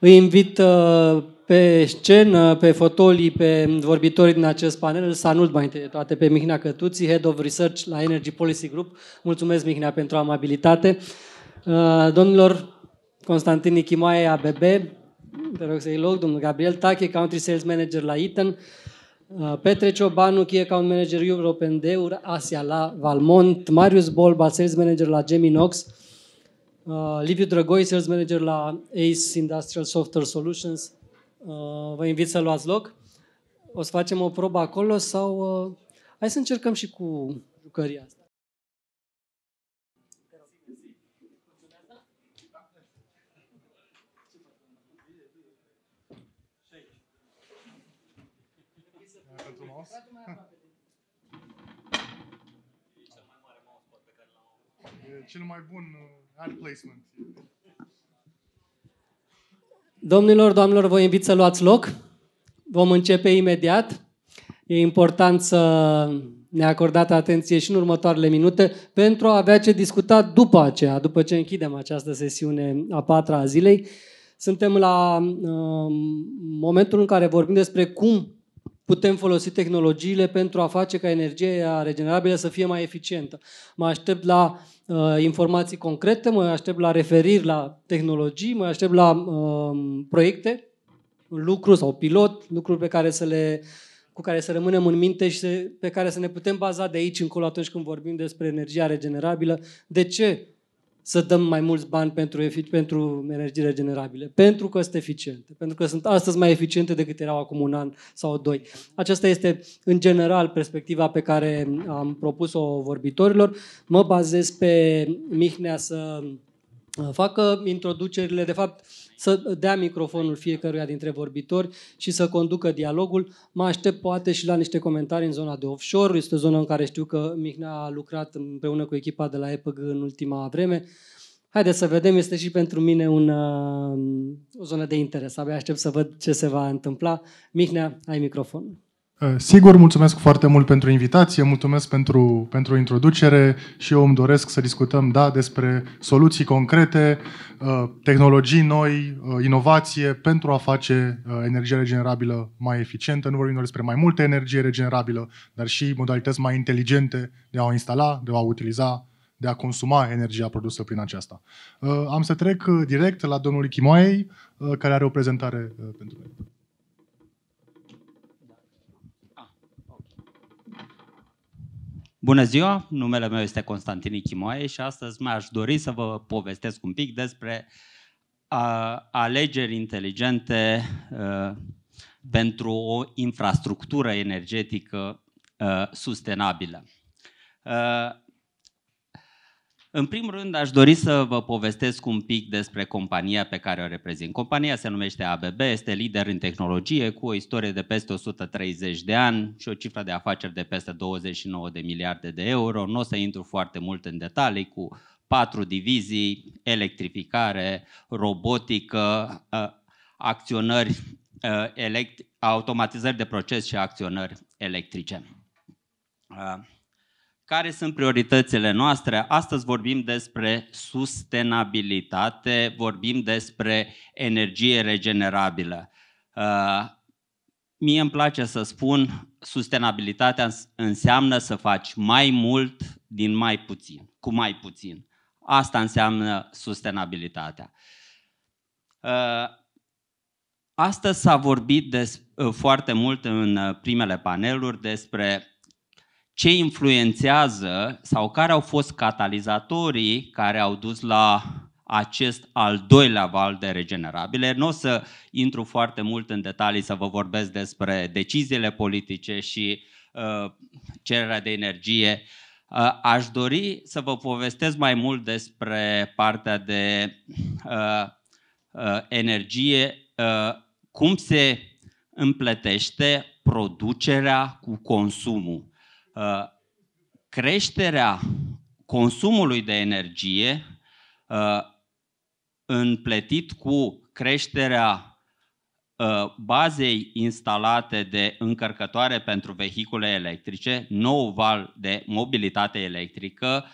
Îi invit uh, pe scenă, pe fotolii, pe vorbitorii din acest panel, să anunț mai întâi toate pe Mihnea Cătuții, Head of Research la Energy Policy Group. Mulțumesc, Mihnea, pentru amabilitate. Uh, domnilor Constantin Nichimaie, ABB, te rog să-i loc, domnul Gabriel Tache, Country Sales Manager la Eaton, uh, Petre Ciobanu, Key Account Manager European and Asia la Valmont, Marius Bolba, Sales Manager la Geminox, Uh, Liviu Drăgoi, sales manager la ACE Industrial Software Solutions. Uh, vă invit să luați loc. O să facem o probă acolo sau... Uh, hai să încercăm și cu jucăria asta. cel mai bun Domnilor, doamnelor, vă invit să luați loc. Vom începe imediat. E important să ne acordați atenție și în următoarele minute pentru a avea ce discuta după aceea, după ce închidem această sesiune a patra a zilei. Suntem la uh, momentul în care vorbim despre cum putem folosi tehnologiile pentru a face ca energia regenerabilă să fie mai eficientă. Mă aștept la uh, Uh, informații concrete, mă aștept la referiri la tehnologii, mă aștept la uh, proiecte, lucru sau pilot, lucruri pe care să le, cu care să rămânem în minte și se, pe care să ne putem baza de aici încolo atunci când vorbim despre energia regenerabilă. De ce să dăm mai mulți bani pentru, pentru energii regenerabile, pentru că sunt eficiente, pentru că sunt astăzi mai eficiente decât erau acum un an sau doi. Aceasta este, în general, perspectiva pe care am propus-o vorbitorilor. Mă bazez pe Mihnea să uh, facă introducerile. De fapt, să dea microfonul fiecăruia dintre vorbitori și să conducă dialogul. Mă aștept poate și la niște comentarii în zona de offshore. Este o zonă în care știu că Mihnea a lucrat împreună cu echipa de la EPG în ultima vreme. Haideți să vedem, este și pentru mine un, um, o zonă de interes. Abia aștept să văd ce se va întâmpla. Mihnea, ai microfonul. Eh, sigur, mulțumesc foarte mult pentru invitație, mulțumesc pentru, pentru introducere și eu îmi doresc să discutăm, da, despre soluții concrete, eh, tehnologii noi, eh, inovație pentru a face energia regenerabilă mai eficientă. Nu vorbim doar despre mai multă energie regenerabilă, dar și modalități mai inteligente de a o instala, de a o utiliza, de a consuma energia produsă prin aceasta. Am să trec direct la domnul Chimoei, care are o prezentare pentru noi. Bună ziua, numele meu este Constantin Ichimoae și astăzi mi-aș dori să vă povestesc un pic despre alegeri inteligente pentru o infrastructură energetică uh, sustenabilă. În primul rând, aș dori să vă povestesc un pic despre compania pe care o reprezint. Compania se numește ABB, este lider în tehnologie cu o istorie de peste 130 de ani și o cifră de afaceri de peste 29 de miliarde de euro. Nu o să intru foarte mult în detalii cu patru divizii, electrificare, robotică, ă, acționări, ă, automatizări de proces și acționări electrice. Ă, care sunt prioritățile noastre? Astăzi vorbim despre sustenabilitate, vorbim despre energie regenerabilă. Uh, mie îmi place să spun, sustenabilitatea înseamnă să faci mai mult din mai puțin, cu mai puțin. Asta înseamnă sustenabilitatea. Uh, astăzi s-a vorbit des, uh, foarte mult în primele paneluri despre ce influențează sau care au fost catalizatorii care au dus la acest al doilea val de regenerabile. Nu o să intru foarte mult în detalii să vă vorbesc despre deciziile politice și uh, cererea de energie. Uh, aș dori să vă povestesc mai mult despre partea de uh, uh, energie, uh, cum se împletește producerea cu consumul Uh, creșterea consumului de energie uh, împletit cu creșterea uh, bazei instalate de încărcătoare pentru vehicule electrice, nou val de mobilitate electrică,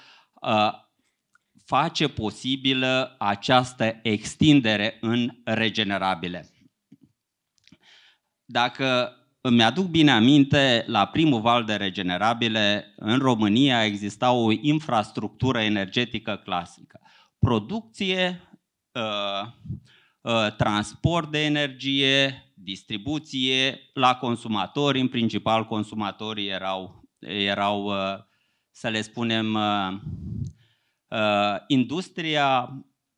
face posibilă această extindere în regenerabile. Dacă îmi aduc bine aminte, la primul val de regenerabile, în România exista o infrastructură energetică clasică. Producție, ă, ă, transport de energie, distribuție la consumatori, în principal consumatorii erau, erau ă, să le spunem, industria,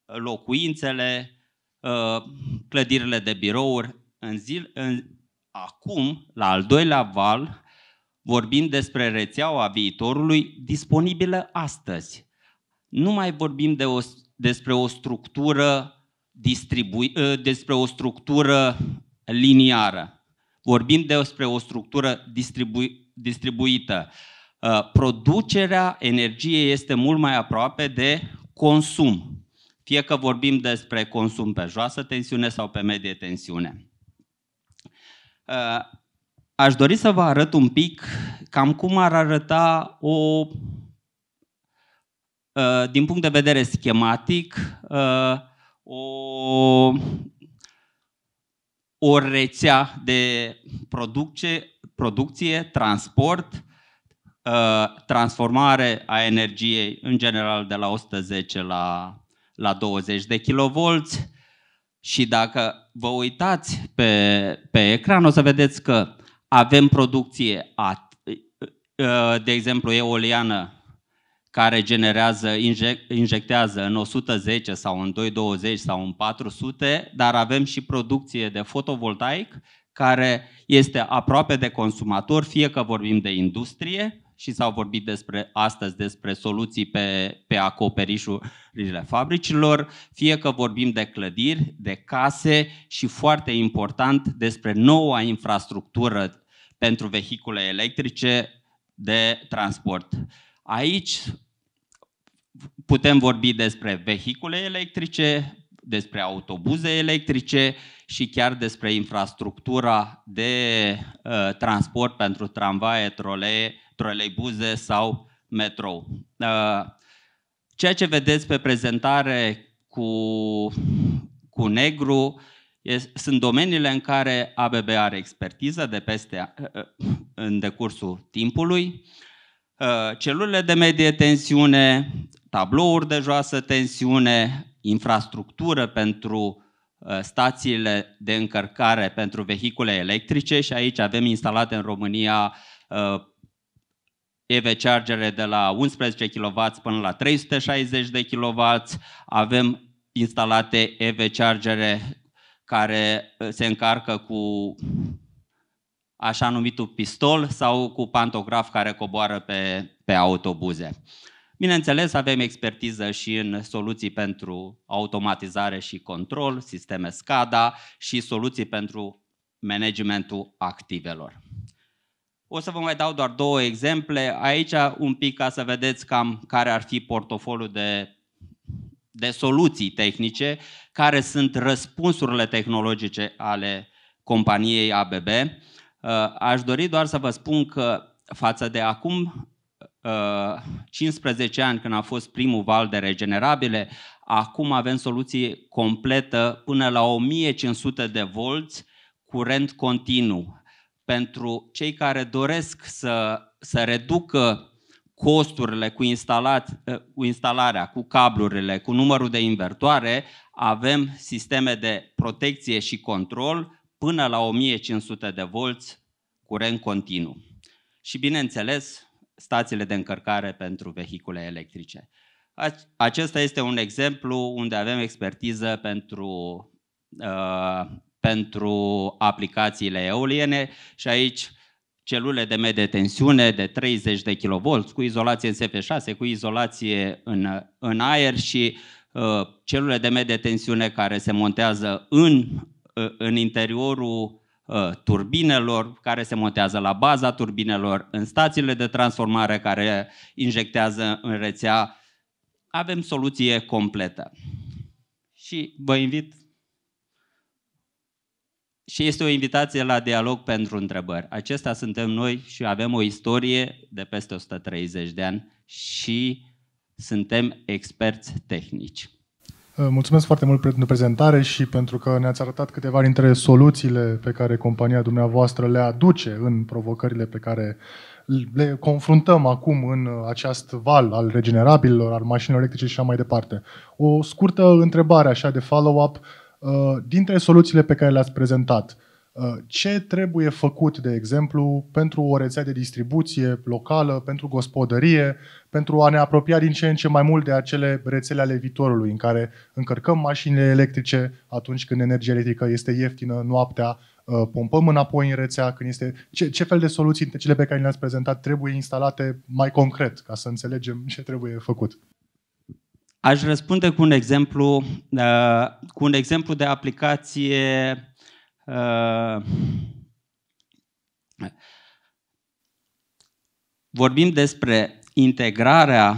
locuințele, clădirile de birouri. În, zi, în, Acum, la al doilea val, vorbim despre rețeaua viitorului disponibilă astăzi. Nu mai vorbim de o, despre o structură distribui, ă, despre o structură liniară. Vorbim despre o structură distribui, distribuită. Ă, producerea energiei este mult mai aproape de consum. Fie că vorbim despre consum pe joasă tensiune sau pe medie tensiune. Uh, aș dori să vă arăt un pic cam cum ar arăta o, uh, din punct de vedere schematic, uh, o, o rețea de producție, producție transport, transformare a energiei în general de la 110 la, la 20 de kilovolți și dacă vă uitați pe, pe ecran, o să vedeți că avem producție, a, ă, de exemplu, eoliană, care generează, injectează în 110 sau în 220 sau în 400, dar avem și producție de fotovoltaic, care este aproape de consumator, fie că vorbim de industrie, și s-au vorbit despre astăzi despre soluții pe, pe acoperișurile fabricilor, fie că vorbim de clădiri, de case și foarte important despre noua infrastructură pentru vehicule electrice de transport. Aici putem vorbi despre vehicule electrice, despre autobuze electrice și chiar despre infrastructura de uh, transport pentru tramvaie, trolee troleibuze sau metrou. Uh, ceea ce vedeți pe prezentare cu, cu negru sunt domeniile în care ABB are expertiză de peste, uh, uh, în decursul timpului. Celulele de medie tensiune, tablouri de joasă tensiune, infrastructură pentru stațiile de încărcare pentru vehicule electrice și aici avem instalate în România EV chargere de la 11 kW până la 360 de kW, avem instalate EV chargere care uh, se încarcă cu așa numitul pistol sau cu pantograf care coboară pe, pe autobuze. Bineînțeles, avem expertiză și în soluții pentru automatizare și control, sisteme SCADA și soluții pentru managementul activelor. O să vă mai dau doar două exemple. Aici un pic ca să vedeți cam care ar fi portofoliul de, de soluții tehnice, care sunt răspunsurile tehnologice ale companiei ABB. Uh, aș dori doar să vă spun că față de acum 15 uh, ani, când a fost primul val de regenerabile, acum avem soluții completă până la 1500 de volți, curent continuu pentru cei care doresc să, să reducă costurile cu, instalat cu instalarea, cu cablurile, cu numărul de invertoare, avem sisteme de protecție și control până la 1500 de volți curent continuu. Și bineînțeles, stațiile de încărcare pentru vehicule electrice. Acesta este un exemplu unde avem expertiză pentru uh, pentru aplicațiile eoliene și aici celule de medie tensiune de 30 de kV cu izolație în sf 6 cu izolație în, în aer și uh, celule de medie tensiune care se montează în, uh, în interiorul uh, turbinelor, care se montează la baza turbinelor, în stațiile de transformare care injectează în rețea. Avem soluție completă. Și vă invit și este o invitație la dialog pentru întrebări. Acestea suntem noi și avem o istorie de peste 130 de ani și suntem experți tehnici. Mulțumesc foarte mult pentru prezentare și pentru că ne-ați arătat câteva dintre soluțiile pe care compania dumneavoastră le aduce în provocările pe care le confruntăm acum în uh, acest val al regenerabililor, al mașinilor electrice și așa mai departe. O scurtă întrebare așa de follow-up Uh, dintre soluțiile pe care le-ați prezentat, uh, ce trebuie făcut, de exemplu, pentru o rețea de distribuție locală, pentru gospodărie, pentru a ne apropia din ce în ce mai mult de acele rețele ale viitorului, în care încărcăm mașinile electrice atunci când energia electrică este ieftină noaptea, uh, pompăm înapoi în rețea când este... Ce, ce fel de soluții cele pe care le-ați prezentat trebuie instalate mai concret, ca să înțelegem ce trebuie făcut? Aș răspunde cu un exemplu, uh, cu un exemplu de aplicație uh, vorbim despre integrarea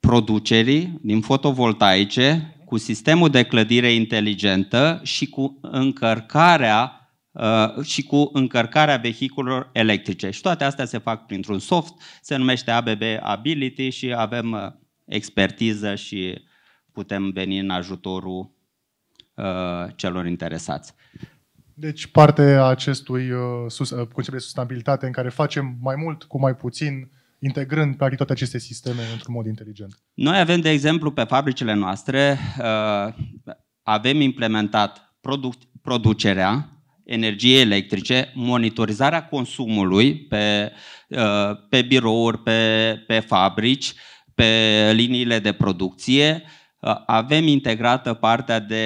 producerii din fotovoltaice cu sistemul de clădire inteligentă și cu încărcarea uh, și cu încărcarea vehiculelor electrice. Și toate astea se fac printr-un soft, se numește ABB Ability și avem uh, expertiză și putem veni în ajutorul uh, celor interesați. Deci parte a acestui uh, sus, uh, concept de sustenabilitate în care facem mai mult cu mai puțin, integrând practic toate aceste sisteme într-un mod inteligent. Noi avem, de exemplu, pe fabricile noastre, uh, avem implementat produc- producerea energiei electrice, monitorizarea consumului pe, uh, pe birouri, pe, pe fabrici, pe liniile de producție, avem integrată partea de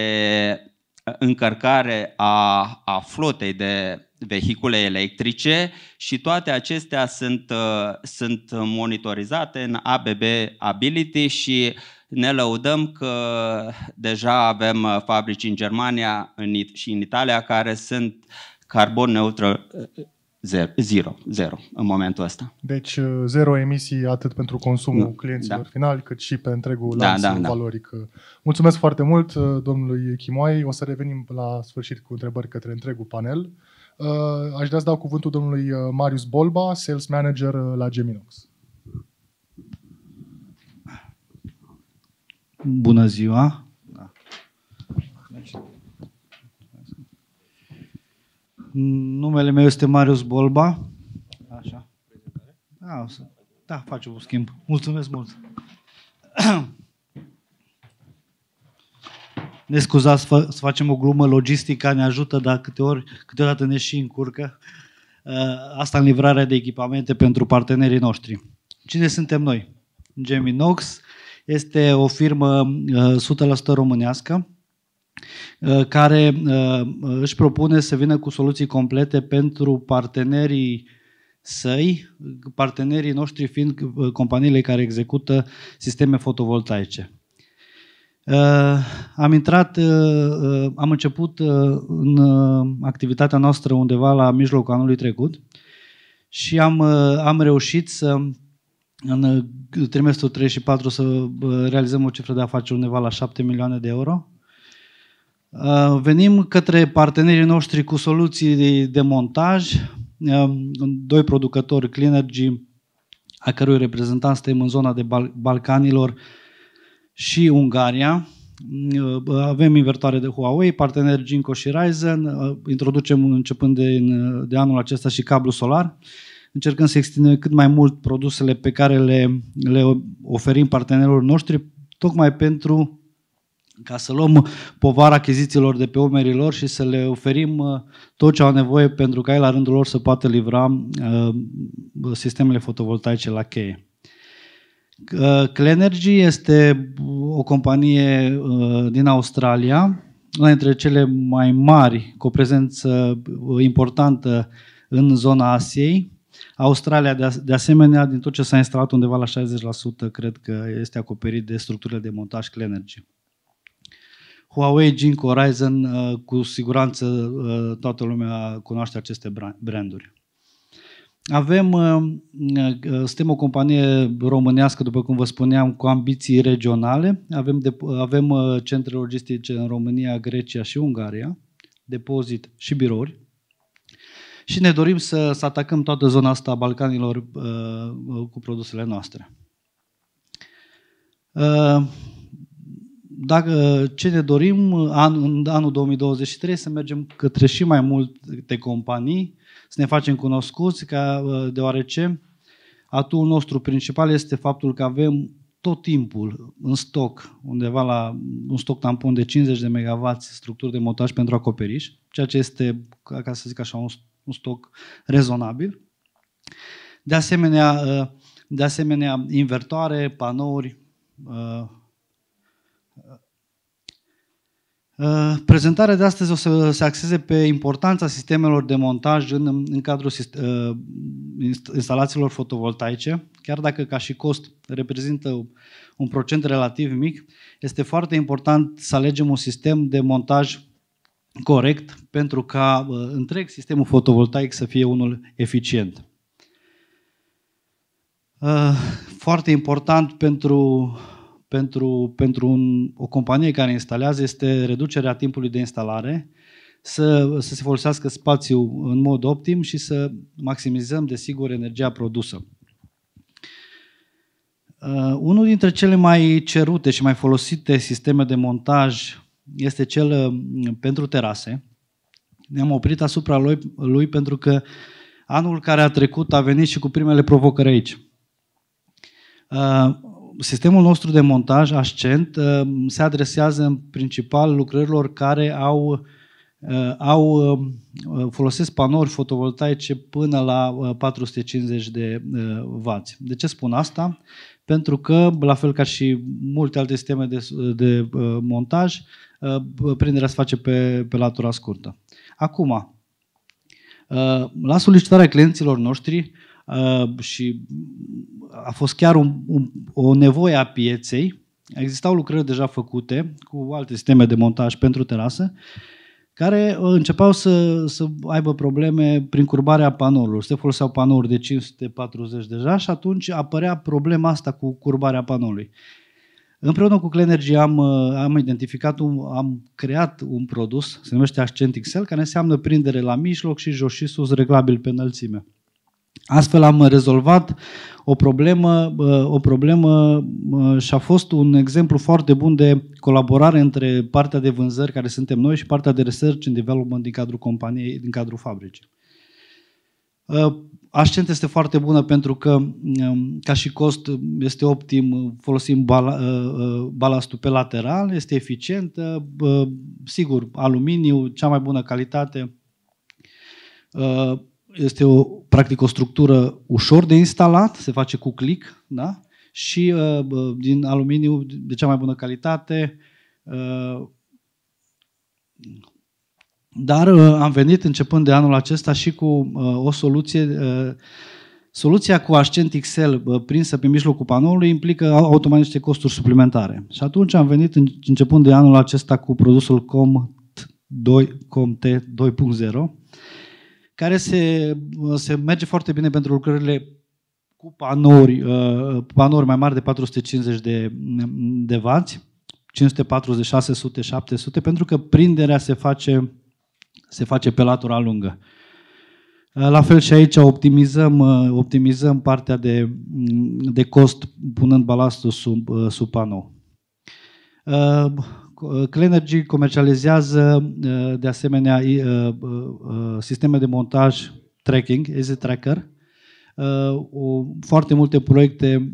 uh, încărcare a, a flotei de vehicule electrice și toate acestea sunt, uh, sunt monitorizate în ABB Ability și ne lăudăm că deja avem uh, fabrici în Germania și în Italia care sunt carbon neutral Zero, zero, zero în momentul ăsta. Deci uh, zero emisii atât pentru consumul nu, mm, clienților da. finali, cât și pe întregul da, lanț da, da, valoric. Uh, mulțumesc foarte mult uh, domnului Chimoai. O să revenim la sfârșit cu întrebări către întregul panel. Aș vrea să dau cuvântul domnului Marius Bolba, sales manager la Geminox. Bună ziua! Numele meu este Marius Bolba. Așa. Da, o să... da facem un schimb. Mulțumesc mult. ne scuzați să facem o glumă, logistica ne ajută, dar câteori, câteodată ne și încurcă. Uh, asta în livrarea de echipamente pentru partenerii noștri. Cine suntem noi? Geminox este o firmă 100% uh, românească Uh, care uh, își propune să vină cu soluții complete pentru partenerii săi, partenerii noștri fiind uh, companiile care execută sisteme fotovoltaice. Am intrat, am început în activitatea noastră undeva la mijlocul anului trecut și am, am reușit să în trimestrul 34 și să realizăm o cifră de afaceri undeva la 7 milioane de euro Uh, venim către partenerii noștri cu soluții de montaj, uh, doi producători, Cleanergy, a cărui reprezentant suntem în zona de Balcanilor și Ungaria. Uh, avem invertoare de Huawei, parteneri Ginko și Ryzen, introducem începând de, de anul acesta și cablu solar. Încercăm să extindem cât mai mult produsele pe care le, le oferim partenerilor noștri, tocmai pentru ca să luăm povara achizițiilor de pe umerii lor și să le oferim uh, tot ce au nevoie pentru ca ei la rândul lor să poată livra uh, sistemele fotovoltaice la cheie. Uh, Clenergy este o companie din Australia, una dintre cele mai mari, cu o prezență importantă în zona Asiei. Australia, de asemenea, din tot ce s-a instalat undeva la 60%, cred că este acoperit de structurile de montaj Clenergy. Huawei, Jinko, Ryzen uh, cu siguranță uh, toată lumea cunoaște aceste branduri. Avem, uh, suntem o companie românească, după cum vă spuneam, cu ambiții regionale. Avem, avem centre logistice în România, Grecia și Ungaria, depozit și birouri. Și ne dorim să, să atacăm toată zona asta a Balcanilor cu produsele noastre dacă ce ne dorim an, în anul 2023 să mergem către și mai multe companii, să ne facem cunoscuți, ca, ă, deoarece atul nostru principal este faptul că avem tot timpul în stoc, undeva la un stoc tampon de 50 de MW structuri de montaj pentru acoperiș, ceea ce este, ca să zic așa, un, un stoc rezonabil. De asemenea, ă, de asemenea, invertoare, panouri, ă, Uh, prezentarea de astăzi o să se axeze pe importanța sistemelor de montaj în, în cadrul uh, instalațiilor fotovoltaice. Chiar dacă ca și cost reprezintă un procent relativ mic, este foarte important să alegem un sistem de montaj corect pentru ca uh, întreg sistemul fotovoltaic să fie unul eficient. Uh, foarte important pentru pentru, pentru un, o companie care instalează este reducerea timpului de instalare, să, să se folosească spațiul în mod optim și să maximizăm, desigur, energia produsă. Uh, unul dintre cele mai cerute și mai folosite sisteme de montaj este cel uh, pentru terase. Ne-am oprit asupra lui, lui pentru că anul care a trecut a venit și cu primele provocări aici. Uh, sistemul nostru de montaj ascent uh, se adresează în principal lucrărilor care au, uh, au uh, folosesc panouri fotovoltaice până la 450 de W. De ce spun asta? Pentru că, la fel ca și multe alte sisteme de, de montaj, prinderea se face pe, pe latura scurtă. Acum, la solicitarea clienților noștri și a fost chiar un, un, o nevoie a pieței. Existau lucrări deja făcute cu alte sisteme de montaj pentru terasă, care uh, începeau să, să aibă probleme prin curbarea panourilor. Se foloseau panouri de 540 deja și atunci apărea problema asta cu curbarea panoului. Împreună cu Clenergy am, uh, am identificat, un, am creat un produs, se numește Accent XL, care înseamnă prindere la mijloc și jos și sus reglabil pe înălțime. Astfel am rezolvat o problemă, o problemă și a fost un exemplu foarte bun de colaborare între partea de vânzări care suntem noi și partea de research în development din cadrul companiei, din cadrul fabricii. Ascent este foarte bună pentru că ca și cost este optim, folosim balastul pe lateral, este eficient, sigur, aluminiu, cea mai bună calitate, este o, practic o structură ușor de instalat, se face cu click, da? și uh, din aluminiu de cea mai bună calitate. Uh, dar uh, am venit începând de anul acesta și cu uh, o soluție. Uh, soluția cu Ascent XL uh, prinsă pe mijlocul panoului implică automat niște costuri suplimentare. Și atunci am venit în, începând de anul acesta cu produsul 2, COMT 2.0 care se, uh, se merge foarte bine pentru lucrările cu panouri, uh, panouri mai mari de 450 de, de vați, 540, 600, 700, pentru că prinderea se face, se face pe latura lungă. Uh, la fel și aici optimizăm, optimizăm partea de, mm, de cost punând balastul sub, sub panou. Uh, Clenergy comercializează uh, de asemenea uh, sisteme de montaj tracking, Easy Tracker. Foarte multe proiecte,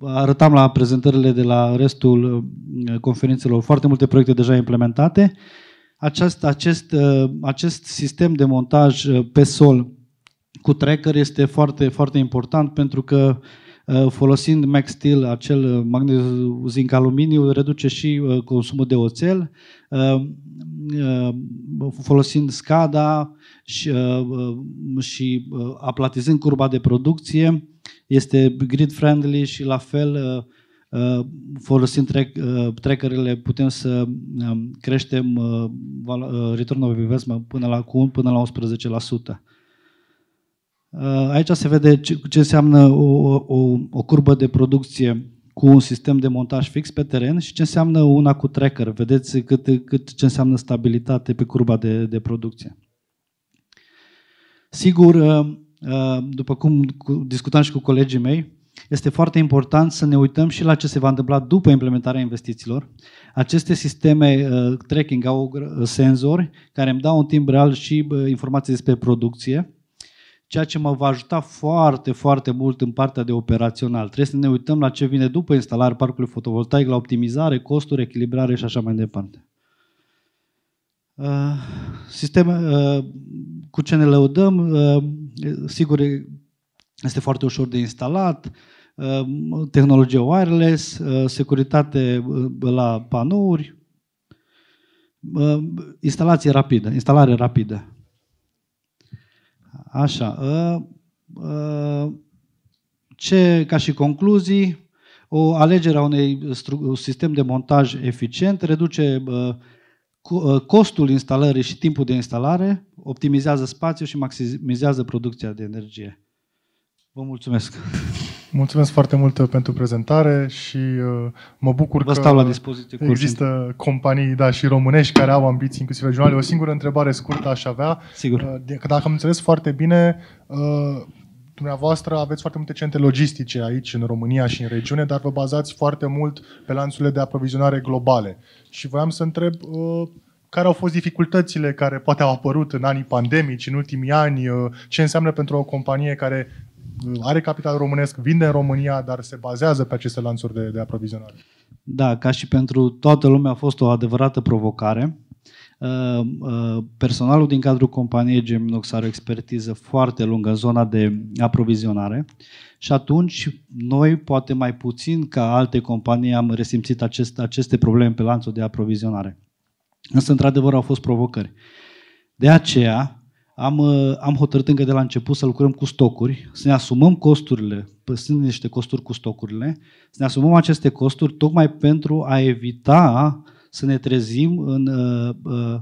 arătam la prezentările de la restul conferințelor, foarte multe proiecte deja implementate. Acest, acest, acest sistem de montaj pe sol cu tracker este foarte, foarte important pentru că uh, Uh, folosind Max Steel, acel uh, magneziu zinc aluminiu, reduce și uh, consumul de oțel, folosind SCADA și, și aplatizând curba de producție, este grid friendly și la fel folosind trecările putem să um, creștem return of investment până la, cu 1 până la 11%. Uh, aici se vede ce, ce înseamnă o, o, o curbă de producție cu un sistem de montaj fix pe teren și ce înseamnă una cu tracker. Vedeți cât, cât ce înseamnă stabilitate pe curba de, de producție. Sigur, uh, uh, după cum discutam și cu colegii mei, este foarte important să ne uităm și la ce se va întâmpla după implementarea investițiilor. Aceste sisteme tracking au senzori care îmi dau în timp real și informații despre producție ceea ce mă va ajuta foarte, foarte mult în partea de operațional. Trebuie să ne uităm la ce vine după instalarea parcului fotovoltaic, la optimizare, costuri, echilibrare și așa mai departe. Uh, sisteme, uh, cu ce ne lăudăm, uh, sigur, este foarte ușor de instalat, uh, tehnologie wireless, uh, securitate uh, la panouri, instalație rapidă, instalare rapidă. Așa. Ă, ă, ce, ca și concluzii, o alegere a unei un sistem de montaj eficient reduce ă, costul instalării și timpul de instalare, optimizează spațiul și maximizează producția de energie. Vă mulțumesc! Mulțumesc foarte mult uh, pentru prezentare și uh, mă bucur Vă stau că la dispoziție există cursul. companii da, și românești care au ambiții inclusiv regionale. O singură întrebare scurtă aș avea. Sigur. Uh, dacă am înțeles foarte bine, uh, dumneavoastră aveți foarte multe centre logistice aici în România și în regiune, dar vă bazați foarte mult pe lanțurile de aprovizionare globale. Și voiam să întreb uh, care au fost dificultățile care poate au apărut în anii pandemici, în ultimii ani, uh, ce înseamnă pentru o companie care are capital românesc, vinde în România, dar se bazează pe aceste lanțuri de, de aprovizionare. Da, ca și pentru toată lumea a fost o adevărată provocare. Uh, uh, personalul din cadrul companiei Geminox are o expertiză foarte lungă în zona de aprovizionare și atunci noi, poate mai puțin ca alte companii, am resimțit acest, aceste probleme pe lanțul de aprovizionare. Însă, într-adevăr, au fost provocări. De aceea, am, uh, am hotărât încă de la început să lucrăm cu stocuri, să ne asumăm costurile, păstrând niște costuri cu stocurile, să ne asumăm aceste costuri tocmai pentru a evita să ne trezim în, uh, uh, uh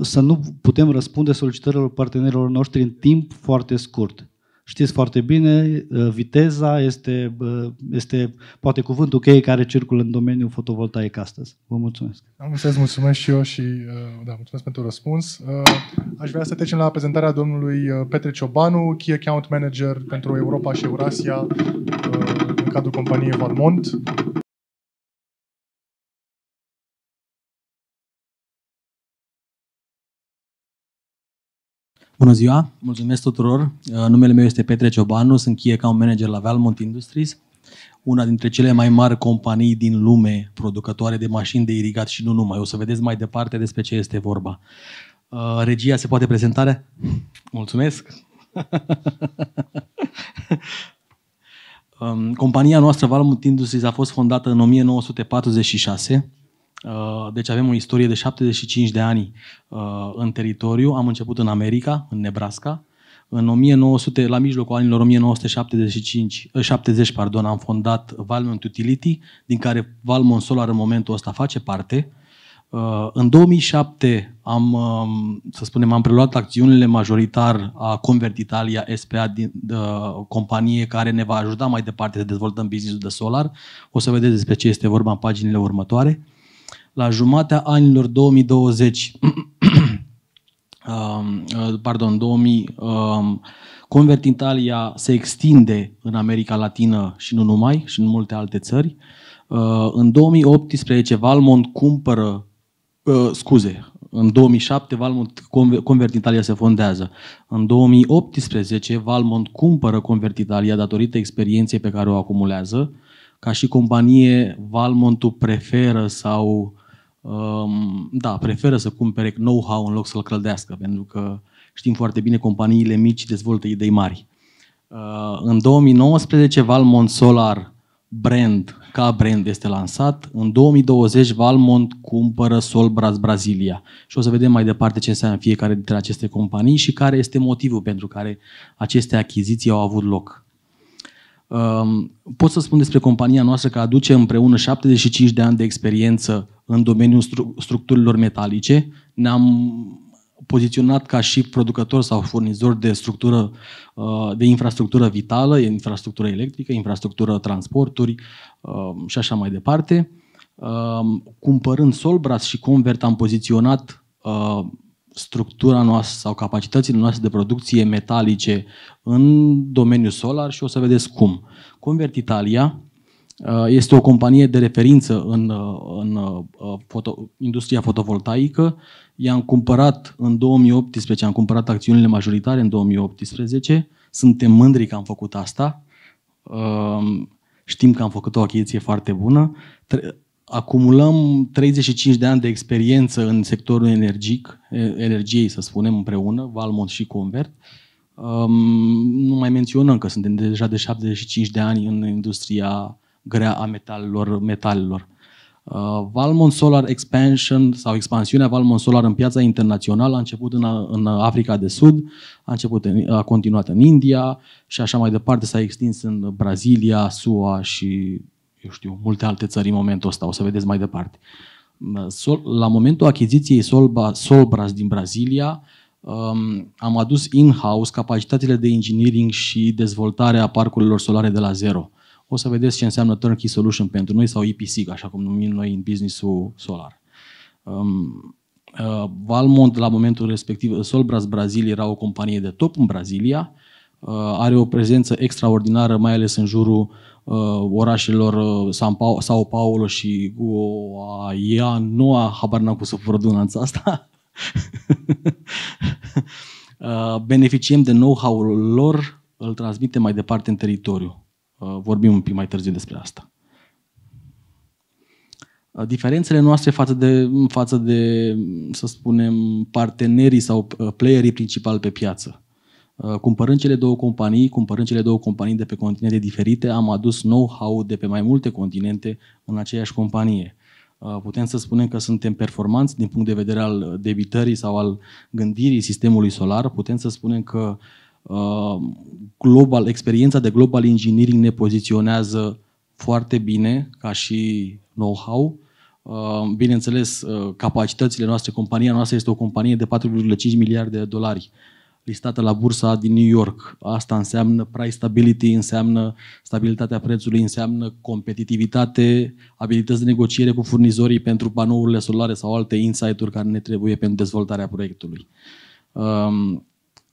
să nu putem răspunde solicitărilor partenerilor noștri în timp foarte scurt. Știți foarte bine, uh, viteza este, uh, este poate cuvântul cheie care circulă în domeniul fotovoltaic astăzi. Vă mulțumesc. Am înțeles, mulțumesc și eu și uh, da, mulțumesc pentru răspuns. Aș vrea să trecem la prezentarea domnului Petre Ciobanu, Key Account Manager pentru Europa și Eurasia în cadrul companiei Valmont. Bună ziua, mulțumesc tuturor. Uh, numele meu este Petre Ciobanu, sunt Key Account Manager la Valmont Industries, una dintre cele mai mari companii din lume producătoare de mașini de irigat și nu numai. O să vedeți mai departe despre ce este vorba. Uh, regia, se poate prezentare? Mulțumesc! Um, compania noastră, Valmont Industries, a fost fondată în 1946 Uh, deci avem o istorie de 75 de ani uh, în teritoriu. Am început în America, în Nebraska. În 1900, la mijlocul anilor 1975, 70, uh, pardon, am fondat Valmont Utility, din care Valmont Solar în momentul ăsta face parte. În 2007 am, um, să spunem, am preluat acțiunile majoritar a Convert Italia SPA, din, de, companie care ne va ajuta mai departe să dezvoltăm businessul de solar. O să vedeți despre ce este vorba în paginile următoare. Uh, la jumatea anilor 2020, um, uh, pardon, 2000, um, Convert Italia se extinde în America Latină și nu numai, și în multe alte țări. Uh, în 2018, Valmont cumpără, uh, scuze, în 2007 Valmont Convert Italia se fondează. În 2018 Valmont cumpără Convert Italia datorită experienței pe care o acumulează. Ca și companie, Valmontul preferă sau da, preferă să cumpere know-how în loc să-l clădească, pentru că știm foarte bine, companiile mici dezvoltă idei mari. Uh, în 2019, Valmont Solar brand, ca brand este lansat. În 2020, Valmont cumpără Solbras Brazilia. Și o să vedem mai departe ce înseamnă fiecare dintre aceste companii și care este motivul pentru care aceste achiziții au avut loc. Um, pot să spun despre compania noastră că aduce împreună 75 de ani de experiență în domeniul stru- structurilor metalice. Ne-am poziționat ca și producător sau furnizor de structură, uh, de infrastructură vitală, infrastructură electrică, infrastructură transporturi uh, și așa mai departe. Uh, cumpărând Solbras și Convert am poziționat structura noastră sau capacitățile noastre de producție metalice în domeniul solar și o să vedeți cum. Convert Italia Uh, este o companie de referință în, uh, în uh, foto, industria fotovoltaică. I-am cumpărat în 2018, am cumpărat acțiunile majoritare în 2018. Suntem mândri că am făcut asta. Știm că am făcut o achiziție foarte bună. Acumulăm 35 de ani de experiență în sectorul energic, energiei, să spunem, împreună, Valmont și Convert. Um, nu mai menționăm că suntem deja de 75 de ani în industria grea a metalelor, metalelor. Uh, Valmont Solar Expansion sau expansiunea Valmont Solar în piața internațională a început în, în Africa de Sud, a, început în, a continuat în India și așa mai departe s-a extins în Brazilia, SUA și eu știu, multe alte țări în momentul ăsta, o să vedeți mai departe. Uh, Sol, la momentul achiziției Solba, Solbras din Brazilia, um, am adus in-house capacitățile de engineering și dezvoltare a parcurilor solare de la zero o să vedeți ce înseamnă turnkey solution pentru noi sau EPC, așa cum numim noi în businessul solar. Um, uh, Valmont, la momentul respectiv, Solbras Brazil era o companie de top în Brazilia, uh, are o prezență extraordinară, mai ales în jurul uh, orașelor uh, San pa- Sao Paulo și Goiânia, nu a habar n-am cum să pronunța asta. Uh, beneficiem de know-how-ul lor, îl transmitem mai departe în teritoriu. Uh, vorbim un pic mai târziu despre asta. Uh, diferențele noastre față de, față de, să spunem, partenerii sau uh, playerii principali pe piață. Cumpărând cele două companii, cumpărând cele două companii de pe continente diferite, am adus know-how de pe mai multe continente în aceeași companie. Putem să spunem că suntem performanți din punct de vedere al debitării sau al gândirii sistemului solar. Putem să spunem că uh, Um, global, experiența de global engineering ne poziționează foarte bine ca și know-how. Um, bineînțeles, uh, capacitățile noastre, compania noastră este o companie de 4,5 miliarde de dolari listată la bursa din New York. Asta înseamnă price stability, înseamnă stabilitatea prețului, înseamnă competitivitate, abilități de negociere cu furnizorii pentru panourile solare sau alte insight-uri care ne trebuie pentru dezvoltarea proiectului. Um,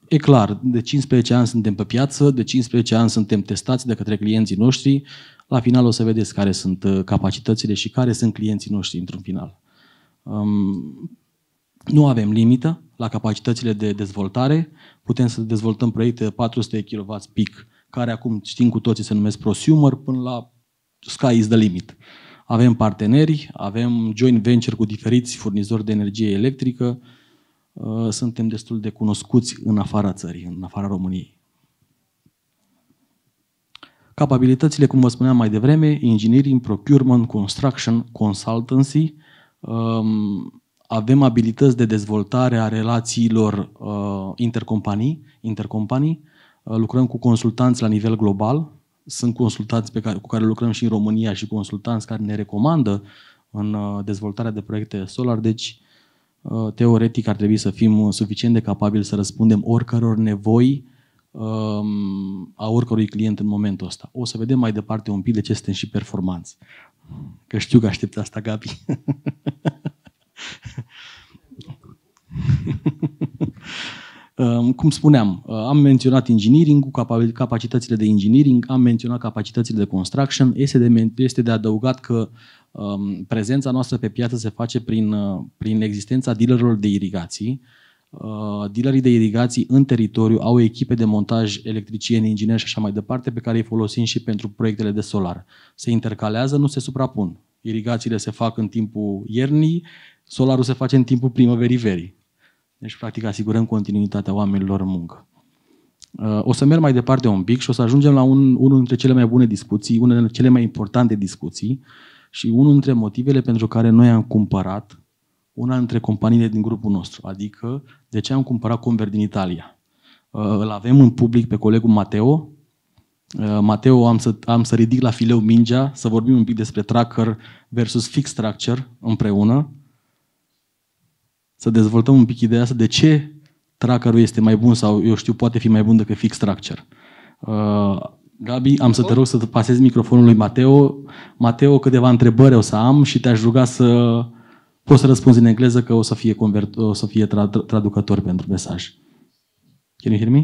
E clar, de 15 ani suntem pe piață, de 15 ani suntem testați de către clienții noștri, la final o să vedeți care sunt uh, capacitățile și care sunt clienții noștri într-un final. Um, nu avem limită la capacitățile de dezvoltare, putem să dezvoltăm proiecte de 400 kW peak, care acum știm cu toții se numesc prosumer, până la sky is the limit. Avem parteneri, avem joint venture cu diferiți furnizori de energie electrică, Uh, suntem destul de cunoscuți în afara țării, în afara României. Capabilitățile, cum vă spuneam mai devreme, engineering, procurement, construction, consultancy, um, avem abilități de dezvoltare a relațiilor uh, intercompanii, intercompanii, uh, lucrăm cu consultanți la nivel global, sunt consultanți pe care, cu care lucrăm și în România și consultanți care ne recomandă în dezvoltarea de proiecte solar, deci Uh, teoretic ar trebui să fim uh, suficient de capabili să răspundem oricăror nevoi um, a oricărui client în momentul ăsta. O să vedem mai departe un pic de ce suntem și performanți. Că știu că aștept asta, Gabi. Um, cum spuneam, uh, am menționat engineering capacitățile de engineering, am menționat capacitățile de construction. Este de, este de adăugat că Um, prezența noastră pe piață se face prin, uh, prin existența dealerilor de irigații. Uh, dealerii de irigații în teritoriu au echipe de montaj, electricieni, ingineri și așa mai departe, pe care îi folosim și pentru proiectele de solar. Se intercalează, nu se suprapun. Irigațiile se fac în timpul iernii, solarul se face în timpul primăverii-verii. Deci, practic, asigurăm continuitatea oamenilor în muncă. Uh, o să merg mai departe un pic și o să ajungem la un, unul dintre cele mai bune discuții, unul dintre cele mai importante discuții, uh, și unul dintre motivele pentru care noi am cumpărat una dintre companiile din grupul nostru, adică de ce am cumpărat Convert din Italia. Uh, îl avem în public pe colegul Mateo. Uh, Mateo, am să, am să ridic la fileu mingea, să vorbim un pic despre tracker versus fixed structure împreună, să dezvoltăm un pic ideea asta de ce trackerul este mai bun sau, eu știu, poate fi mai bun decât fixed structure. Uh, Gabi, am să te rog să pasezi microfonul lui Mateo. Mateo, câteva întrebări o să am și te-aș ruga să poți să răspunzi în engleză că o să fie, convert, o să fie trad- traducător pentru mesaj. Can you hear me?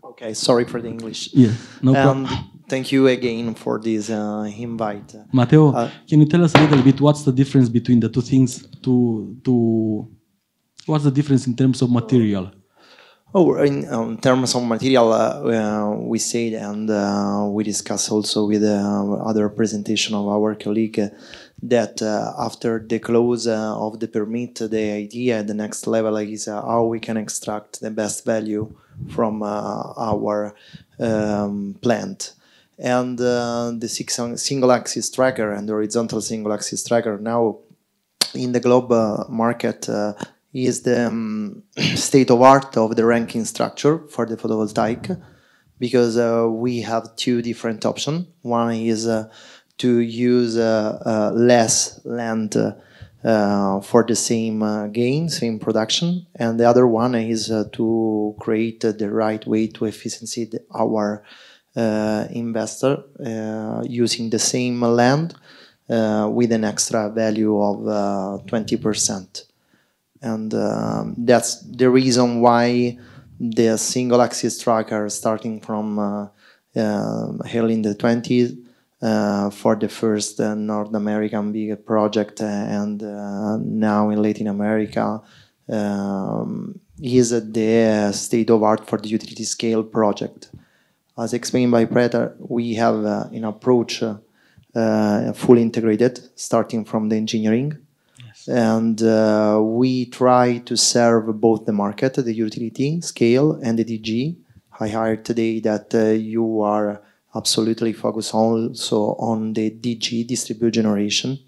Okay, sorry for the English. Yeah, no um, problem. Um, thank you again for this uh, invite. Mateo, uh, can you tell us a little bit what's the difference between the two things to to what's the difference in terms of material? Oh, in, um, terms of material, uh, uh, we said, and uh, we discussed also with uh, other presentation of our colleague, uh, that uh, after the close of the permit, the idea, the next level is how we can extract the best value from our um, plant. And the six single axis tracker and horizontal single axis tracker now in the global market uh, is the um, state of art of the ranking structure for the photovoltaic because uh, we have two different options. One is uh, to use uh, uh less land uh, uh, for the same gain, same production, and the other one is to create the right way to efficiency our investor using the same land with an extra value of 20% and um, that's the reason why the single axis tracker starting from uh, uh, in the 20s uh, for the first uh, North American big project uh, and uh, now in Latin America um, is the uh, state of art for the utility scale project. As explained by Preter, we have an approach fully integrated starting from the engineering and uh, we try to serve both the market, the utility scale, and the DG. I heard today that uh, you are absolutely focused also on the DG distributed generation,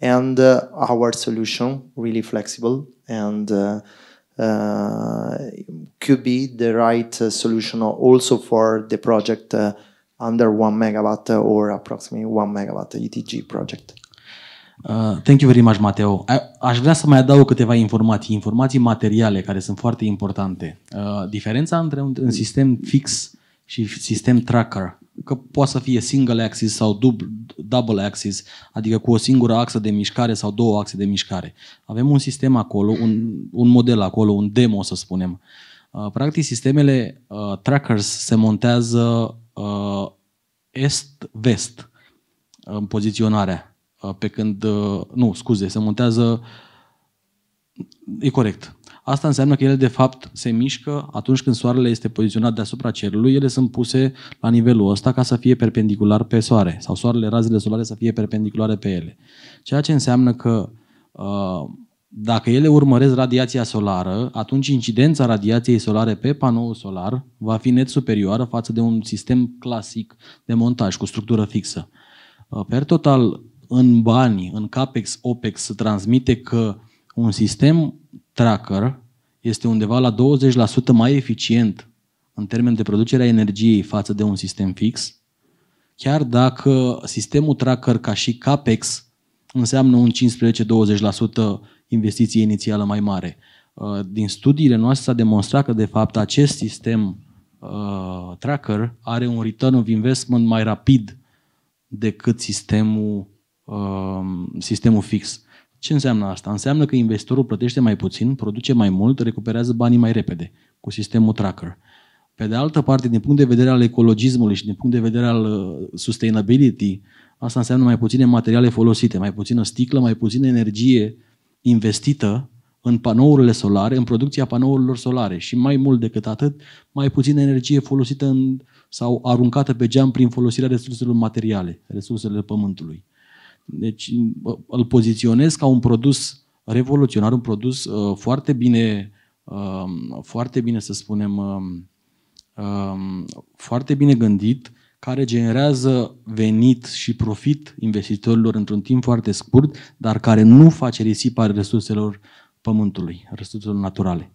and uh, our solution really flexible and uh, uh, could be the right uh, solution also for the project under one megawatt or approximately one megawatt ETG project. Uh, thank you very much, Mateo. Aș vrea să mai adaug câteva informații, informații materiale care sunt foarte importante. Uh, diferența între un, un sistem fix și sistem tracker, că poate să fie single axis sau double axis, adică cu o singură axă de mișcare sau două axe de mișcare. Avem un sistem acolo, un, un model acolo, un demo să spunem. Uh, practic, sistemele uh, trackers se montează uh, est-vest în poziționarea Uh, pe când, uh, nu, scuze, se montează, e corect. Asta înseamnă că ele de fapt se mișcă atunci când soarele este poziționat deasupra cerului, ele sunt puse la nivelul ăsta ca să fie perpendicular pe soare sau soarele, razele solare să fie perpendiculare pe ele. Ceea ce înseamnă că uh, dacă ele urmăresc radiația solară, atunci incidența radiației solare pe panoul solar va fi net superioară față de un sistem clasic de montaj cu structură fixă. Per total, în bani, în CAPEX, OPEX, să transmite că un sistem tracker este undeva la 20% mai eficient în termen de producerea energiei față de un sistem fix, chiar dacă sistemul tracker ca și CAPEX înseamnă un 15-20% investiție inițială mai mare. Uh, din studiile noastre s-a demonstrat că, de fapt, acest sistem uh, tracker are un return of investment mai rapid decât sistemul Um, sistemul fix. Ce înseamnă asta? Înseamnă că investitorul plătește mai puțin, produce mai mult, recuperează banii mai repede cu sistemul tracker. Pe de altă parte, din punct de vedere al ecologismului și din punct de vedere al uh, sustainability, asta înseamnă mai puține materiale folosite, mai puțină sticlă, mai puțină energie investită în panourile solare, în producția panourilor solare și mai mult decât atât, mai puțină energie folosită în, sau aruncată pe geam prin folosirea resurselor materiale, resursele pământului. Deci îl poziționez ca un produs revoluționar, un produs uh, foarte bine, um, foarte bine să spunem, um, um, foarte bine gândit, care generează venit și profit investitorilor într-un timp foarte scurt, dar care nu face risipa resurselor pământului, resurselor naturale.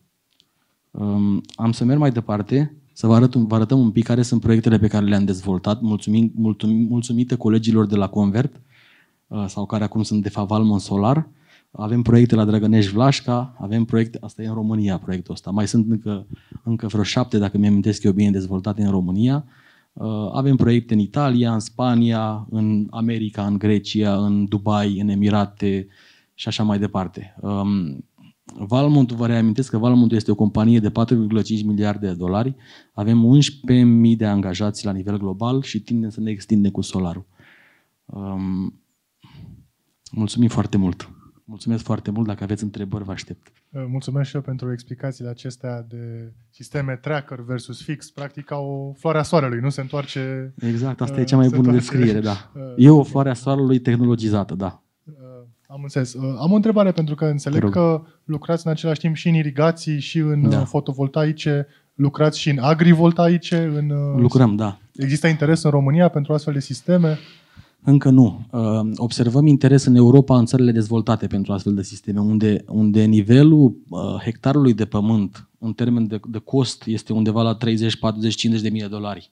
Am să merg mai departe, să vă, arăt, vă arătăm un pic care sunt proiectele pe care le-am dezvoltat, mulțumim, mulțumim mulțumite colegilor de la Convert, Uh, sau care acum sunt de fapt Valmon Solar. Avem proiecte la Drăgănești Vlașca, avem proiecte, asta e în România proiectul ăsta, mai sunt încă, încă vreo șapte, dacă mi am amintesc eu bine, dezvoltate în România. Uh, avem proiecte în Italia, în Spania, în America, în Grecia, în Dubai, în Emirate și așa mai departe. Um, Valmont, vă reamintesc că Valmont este o companie de 4,5 miliarde de dolari, avem 11.000 de angajați la nivel global și tindem să ne extindem cu solarul. Um, Mulțumim foarte mult! Mulțumesc foarte mult. Dacă aveți întrebări, vă aștept. Mulțumesc și eu pentru explicațiile acestea de sisteme tracker versus fix. Practic ca o floare a soarelui, nu se întoarce... Exact, asta uh, e cea mai bună descriere, da. Uh, e o floare a soarelui tehnologizată, da. Uh, am înțeles. Uh, am o întrebare pentru că înțeleg că lucrați în același timp și în irigații și în da. Uh, fotovoltaice. Lucrați și în agrivoltaice? În... Uh, Lucrăm, da. Există interes în România pentru astfel de sisteme? Încă nu. Uh, observăm interes în Europa, în țările dezvoltate pentru astfel de sisteme, unde, unde nivelul uh, hectarului de pământ în termen de, de cost este undeva la 30, 40, 50 de mii de dolari.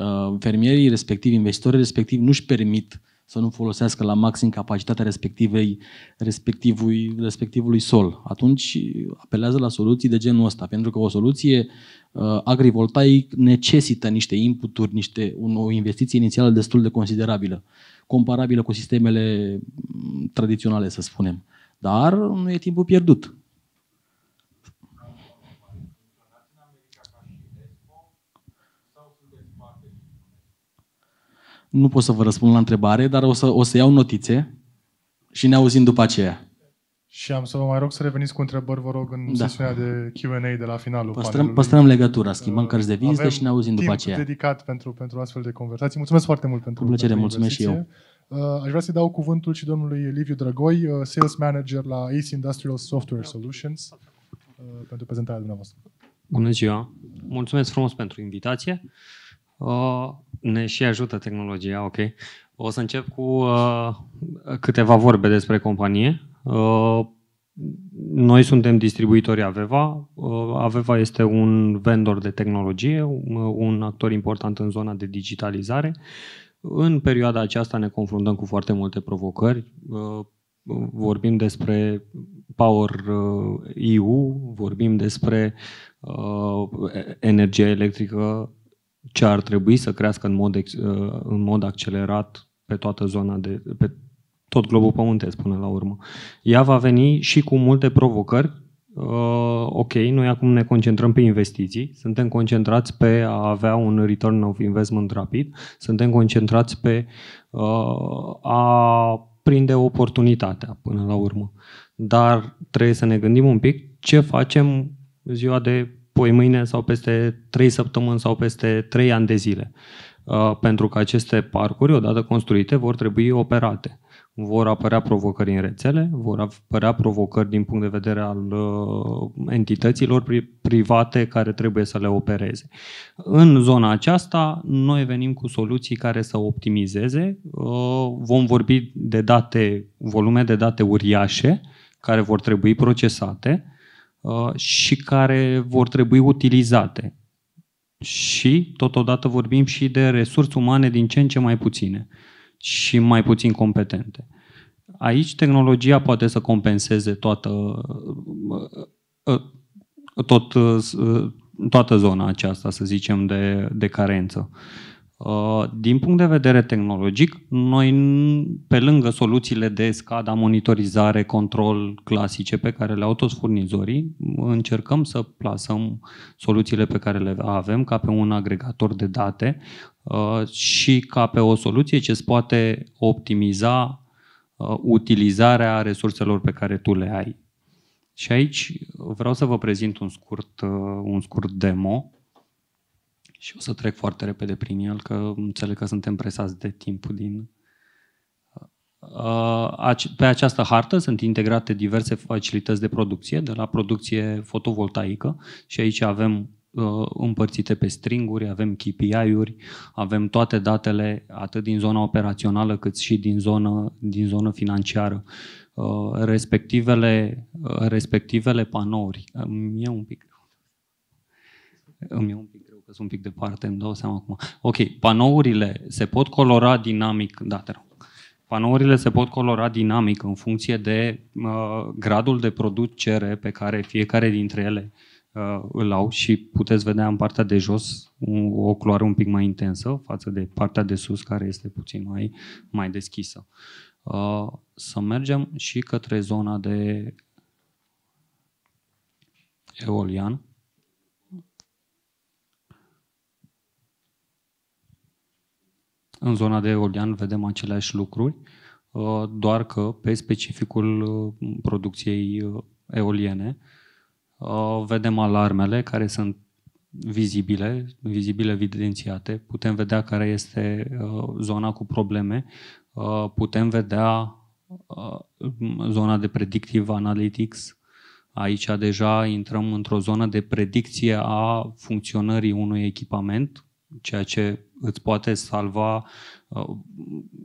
Uh, fermierii respectivi, investitorii respectivi nu și permit să nu folosească la maxim capacitatea respectivei, respectivului, respectivului sol. Atunci apelează la soluții de genul ăsta, pentru că o soluție Uh, agrivoltaic necesită niște inputuri, niște, o investiție inițială destul de considerabilă, comparabilă cu sistemele mm, tradiționale, să spunem. Dar nu e timpul pierdut. Nu pot să vă răspund la întrebare, dar o să, o să iau notițe și ne auzim după aceea. Și am să vă mai rog să reveniți cu întrebări, vă rog, în da. sesiunea de Q&A de la finalul păstrăm, Păstrăm legătura, schimbăm cărți de vizită și deci ne auzim după aceea. dedicat pentru, pentru astfel de conversații. Mulțumesc foarte mult pentru Cu plăcere, mulțumesc și eu. Uh, aș vrea să-i dau cuvântul și domnului Liviu Drăgoi, uh, Sales Manager la Ace Industrial Software Solutions, uh, pentru prezentarea dumneavoastră. Bună ziua! Mulțumesc frumos pentru invitație. Ne și ajută tehnologia, ok. O să încep cu câteva vorbe despre companie Uh, noi suntem distribuitorii Aveva. Uh, Aveva este un vendor de tehnologie, uh, un actor important în zona de digitalizare. În perioada aceasta ne confruntăm cu foarte multe provocări. Vorbim despre Power EU, vorbim despre energia electrică ce ar trebui să crească în mod, în mod accelerat pe toată zona de, pe tot globul pământesc până la urmă. Ea va veni și cu multe provocări. Uh, ok, noi acum ne concentrăm pe investiții, suntem concentrați pe a avea un return of investment rapid, suntem concentrați pe uh, a prinde oportunitatea până la urmă. Dar trebuie să ne gândim un pic ce facem ziua de poi mâine sau peste 3 săptămâni sau peste 3 ani de zile. Uh, pentru că aceste parcuri, odată construite, vor trebui operate vor apărea provocări în rețele, vor apărea provocări din punct de vedere al uh, entităților private care trebuie să le opereze. În zona aceasta, noi venim cu soluții care să optimizeze. Uh, vom vorbi de date, volume de date uriașe care vor trebui procesate uh, și care vor trebui utilizate. Și, totodată, vorbim și de resurse umane din ce în ce mai puține. Uh, și mai puțin competente. Aici tehnologia poate să compenseze toată, uh, uh, tot, uh, toată zona aceasta, să zicem, de, de carență. Uh, Uh, din punct de vedere tehnologic, noi, pe lângă soluțiile de scada, monitorizare, control clasice pe care le au toți furnizorii, încercăm să plasăm soluțiile pe care le avem ca pe un agregator de date uh, și ca pe o soluție ce îți poate optimiza uh, utilizarea resurselor pe care tu le ai. Și aici vreau să vă prezint un scurt, un scurt demo și o să trec foarte repede prin el, că înțeleg că suntem presați de timp, din... Pe această hartă sunt integrate diverse facilități de producție, de la producție fotovoltaică și aici avem împărțite pe stringuri, avem KPI-uri, avem toate datele atât din zona operațională cât și din zona din zona financiară. Respectivele, respectivele panouri, îmi e un pic îmi e un pic sunt un pic departe, îmi dau seama acum. Ok, panourile se pot colora dinamic, da, te rog. Panourile se pot colora dinamic în funcție de uh, gradul de producere pe care fiecare dintre ele uh, îl au și puteți vedea în partea de jos o, o culoare un pic mai intensă față de partea de sus care este puțin mai, mai deschisă. Uh, să mergem și către zona de eolian. În zona de eolian vedem aceleași lucruri, uh, doar că pe specificul uh, producției uh, eoliene vedem alarmele care sunt vizibile, vizibile evidențiate, putem vedea care este zona cu probleme, putem vedea zona de predictive analytics, Aici deja intrăm într-o zonă de predicție a funcționării unui echipament, ceea ce îți poate salva uh,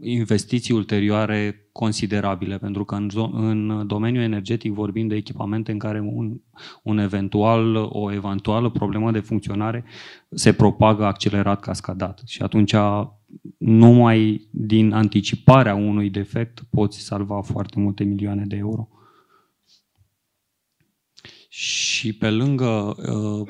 investiții ulterioare considerabile, pentru că în, în domeniul energetic vorbim de echipamente în care un, un eventual, o eventuală problemă de funcționare se propagă accelerat cascadat și atunci numai din anticiparea unui defect poți salva foarte multe milioane de euro. Și pe lângă uh,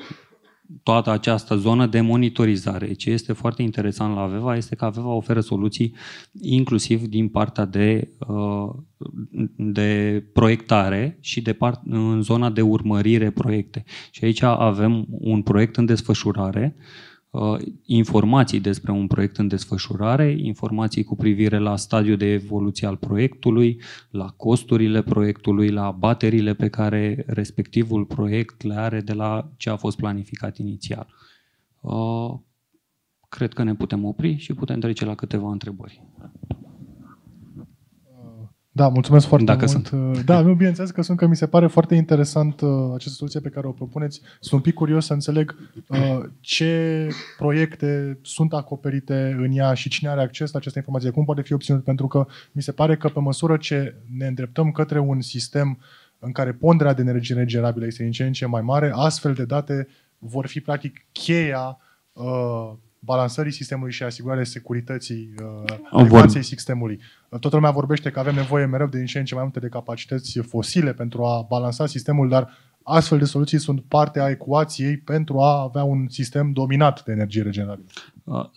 toată această zonă de monitorizare. Ce este foarte interesant la Aveva este că Aveva oferă soluții inclusiv din partea de, uh, de proiectare și de part, în zona de urmărire proiecte. Și aici avem un proiect în desfășurare uh, Uh, informații despre un proiect în desfășurare, informații cu privire la stadiul de evoluție al proiectului, la costurile proiectului, la abaterile pe care respectivul proiect le are de la ce a fost planificat inițial. Uh, cred că ne putem opri și putem trece la câteva întrebări. Da, mulțumesc foarte Dacă mult. Sunt. Uh, da, nu, bineînțeles că sunt, că mi se pare foarte interesant uh, această soluție pe care o propuneți. Sunt un pic curios să înțeleg uh, ce proiecte sunt acoperite în ea și cine are acces la aceste informații, cum poate fi obținut, pentru că mi se pare că pe măsură ce ne îndreptăm către un sistem în care ponderea de energie regenerabilă este din ce în ce mai mare, astfel de date vor fi practic cheia uh, balansării sistemului și asigurare securității uh, sistemului. Toată lumea vorbește că avem nevoie mereu de din ce în ce mai multe de capacități fosile pentru a balansa sistemul, dar astfel de soluții sunt parte a ecuației pentru a avea un sistem dominat de energie regenerabilă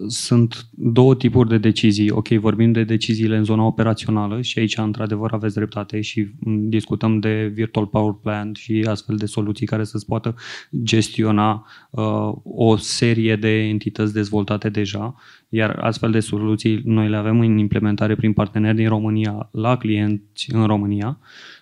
sunt două tipuri de decizii. Ok, vorbim de deciziile în zona operațională și aici, într-adevăr, aveți dreptate și discutăm de Virtual Power Plant și astfel de soluții care să-ți poată gestiona uh, o serie de entități dezvoltate deja, iar astfel de soluții noi le avem în implementare prin parteneri din România la clienți în România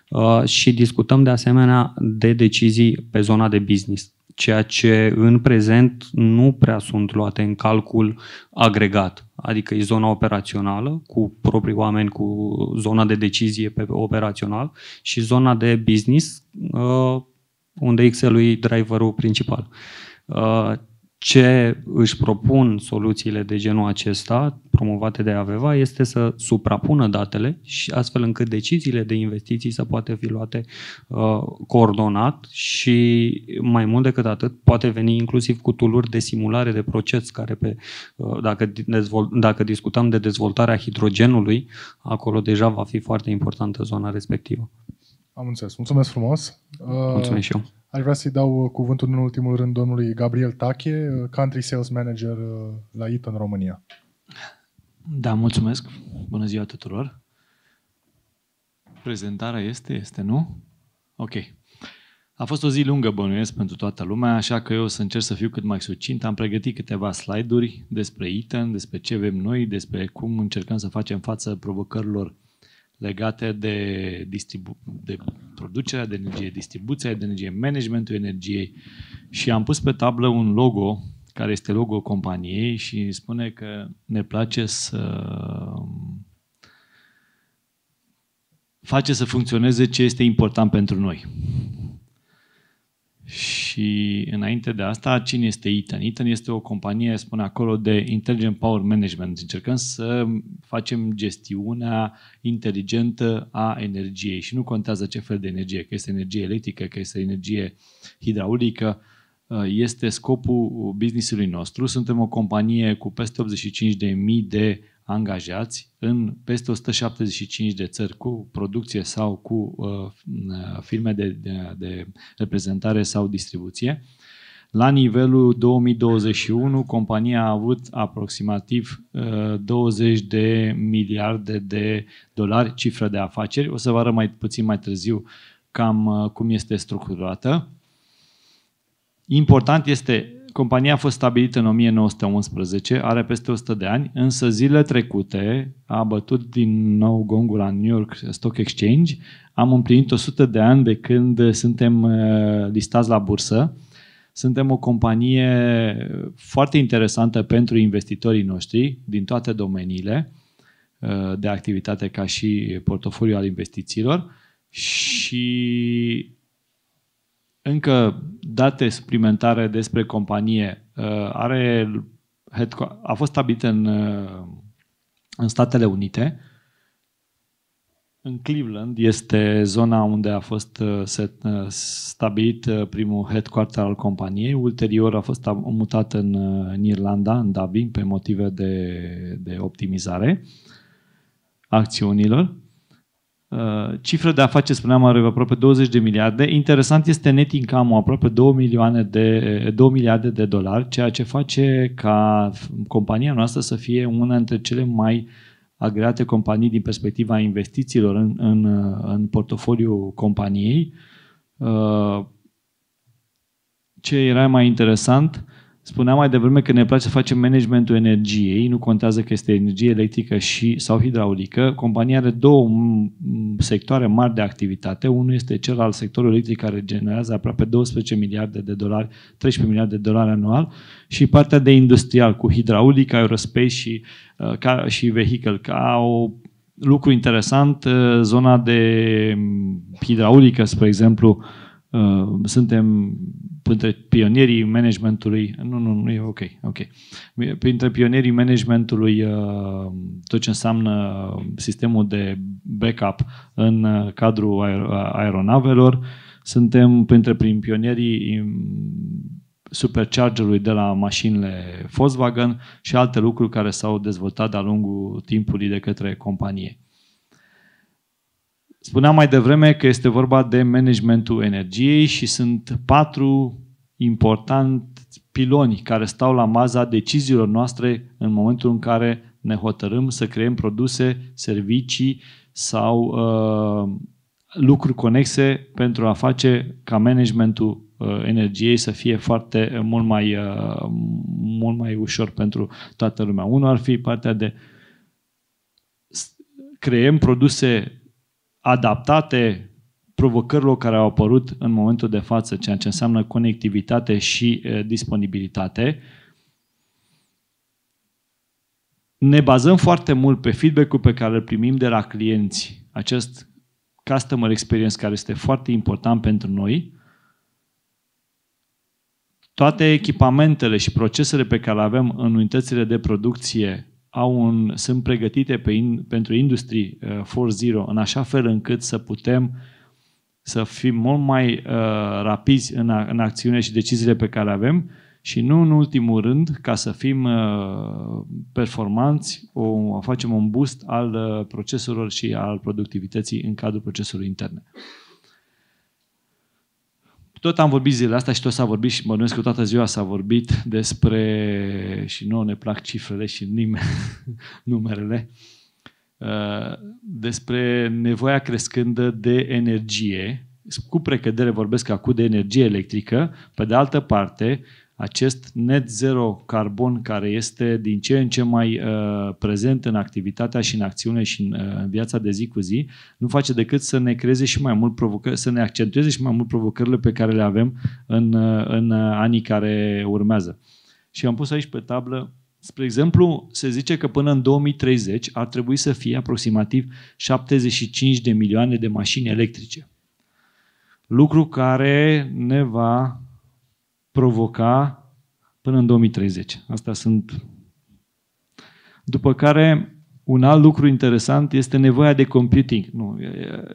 uh, și discutăm de asemenea de decizii pe zona de business ceea ce în prezent nu prea sunt luate în calcul agregat. Adică e zona operațională cu proprii oameni, cu zona de decizie pe operațional și zona de business, uh, unde Excel-ul e driverul principal uh, ce își propun soluțiile de genul acesta, promovate de Aveva, este să suprapună datele și astfel încât deciziile de investiții să poată fi luate uh, coordonat și mai mult decât atât poate veni inclusiv cu tuluri de simulare de proces care pe, uh, dacă, dezvol- dacă discutăm de dezvoltarea hidrogenului, acolo deja va fi foarte importantă zona respectivă. Am înțeles. Mulțumesc frumos! Uh, Mulțumesc și eu! Aș vrea să-i dau uh, cuvântul în ultimul rând domnului Gabriel Tache, uh, Country Sales Manager uh, la Eaton România. Da, mulțumesc. Bună ziua tuturor. Prezentarea este, este, nu? Ok. A fost o zi lungă, bănuiesc, pentru toată lumea, așa că eu o să încerc să fiu cât mai succint. Am pregătit câteva slide-uri despre Eaton, despre ce avem noi, despre cum încercăm să facem față provocărilor legate de, distribu- de producerea de energie, distribuția de energie, managementul energiei și am pus pe tablă un logo care este logo companiei și spune că ne place să face să funcționeze ce este important pentru noi. Și și înainte de asta, cine este Eaton? Eaton este o companie, spune acolo, de Intelligent Power Management. Încercăm să facem gestiunea inteligentă a energiei și nu contează ce fel de energie, că este energie electrică, că este energie hidraulică, este scopul business-ului nostru. Suntem o companie cu peste 85.000 de angajați în peste 175 de țări cu producție sau cu uh, uh, firme de, de, de reprezentare sau distribuție. La nivelul 2021, compania a avut aproximativ uh, 20 de miliarde de dolari cifră de afaceri. O să vă arăt mai puțin mai târziu cam uh, cum este structurată. Important este Compania a fost stabilită în 1911, are peste 100 de ani, însă zile trecute a bătut din nou gongul la New York Stock Exchange. Am împlinit 100 de ani de când suntem uh, listați la bursă. Suntem o companie foarte interesantă pentru investitorii noștri din toate domeniile uh, de activitate ca și portofoliu al investițiilor și încă date suplimentare despre companie. Uh, are, a fost stabilit în, uh, în Statele Unite. În Cleveland este zona unde a fost uh, set, stabilit primul headquarter al companiei. Ulterior a fost mutat în, în Irlanda, în Dublin, pe motive de, de optimizare acțiunilor. Uh, cifră de afaceri, spuneam, are aproape 20 de miliarde. Interesant este net income aproape 2, milioane de, 2 eh, miliarde de dolari, ceea ce face ca compania noastră să fie una dintre cele mai agreate companii din perspectiva investițiilor în, în, eh, în portofoliu companiei. Uh, ce era mai interesant, Spuneam mai devreme că ne place să facem managementul energiei, nu contează că este energie electrică și, sau hidraulică. Compania are două sectoare mari de activitate. Unul este cel al sectorului electric care generează aproape 12 miliarde de dolari, 13 miliarde de dolari anual și partea de industrial cu hidraulică, aerospace și, uh, ca, și vehicul ca o lucru interesant, uh, zona de mm, hidraulică, spre exemplu, Uh, suntem printre pionierii managementului, nu, nu, nu e ok, ok, printre pionierii managementului uh, tot ce înseamnă sistemul de backup în uh, cadrul aeronavelor, suntem printre prim pionierii superchargerului de la mașinile Volkswagen și alte lucruri care s-au dezvoltat de-a lungul timpului de către companie. Spuneam mai devreme că este vorba de managementul energiei și sunt patru importanti piloni care stau la maza deciziilor noastre în momentul în care ne hotărâm să creăm produse, servicii sau uh, lucruri conexe pentru a face ca managementul uh, energiei să fie foarte uh, mult mai, uh, mult mai ușor pentru toată lumea. Unul ar fi partea de creăm produse adaptate provocărilor care au apărut în momentul de față, ceea ce înseamnă conectivitate și disponibilitate. Ne bazăm foarte mult pe feedback-ul pe care îl primim de la clienți, acest customer experience care este foarte important pentru noi. Toate echipamentele și procesele pe care le avem în unitățile de producție au un, sunt pregătite pe in, pentru Industry 4.0 uh, în așa fel încât să putem să fim mult mai uh, rapizi în, a, în acțiune și deciziile pe care avem și nu în ultimul rând, ca să fim uh, performanți, o, facem un boost al uh, proceselor și al productivității în cadrul procesului interne. Tot am vorbit zilele astea și tot s-a vorbit și bănuiesc că toată ziua s-a vorbit despre, și nu ne plac cifrele și nimeni, numerele, uh, despre nevoia crescândă de energie, cu precădere vorbesc acum de energie electrică, pe de altă parte, acest net zero carbon care este din ce în ce mai uh, prezent în activitatea și în acțiune și în, uh, în viața de zi cu zi, nu face decât să ne creeze și mai mult provocări, să ne accentueze și mai mult provocările pe care le avem în, uh, în uh, anii care urmează. Și am pus aici pe tablă, spre exemplu, se zice că până în 2030 ar trebui să fie aproximativ 75 de milioane de mașini electrice. Lucru care ne va provoca până în 2030. Asta sunt. După care, un alt lucru interesant este nevoia de computing. Nu,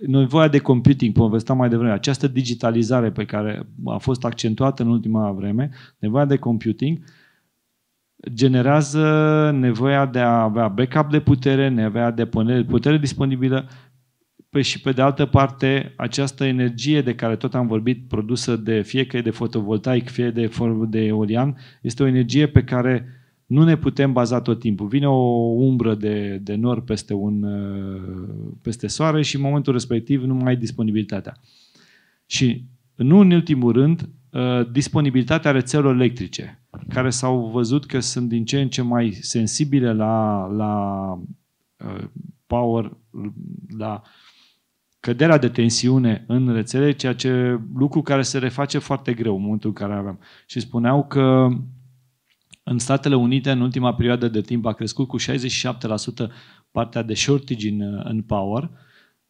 nevoia de computing, povesteam mai devreme, această digitalizare pe care a fost accentuată în ultima vreme, nevoia de computing, generează nevoia de a avea backup de putere, nevoia de putere disponibilă pe păi și pe de altă parte această energie de care tot am vorbit, produsă de fie că e de fotovoltaic, fie de, formă de eolian, este o energie pe care nu ne putem baza tot timpul. Vine o umbră de, de nor peste, un, uh, peste soare și în momentul respectiv nu mai ai disponibilitatea. Și nu în ultimul rând, uh, disponibilitatea rețelelor electrice, care s-au văzut că sunt din ce în ce mai sensibile la, la uh, power, la uh, căderea de tensiune în rețele, ceea ce lucru care se reface foarte greu în momentul în care aveam. Și spuneau că în Statele Unite, în ultima perioadă de timp, a crescut cu 67% partea de shortage în, în power,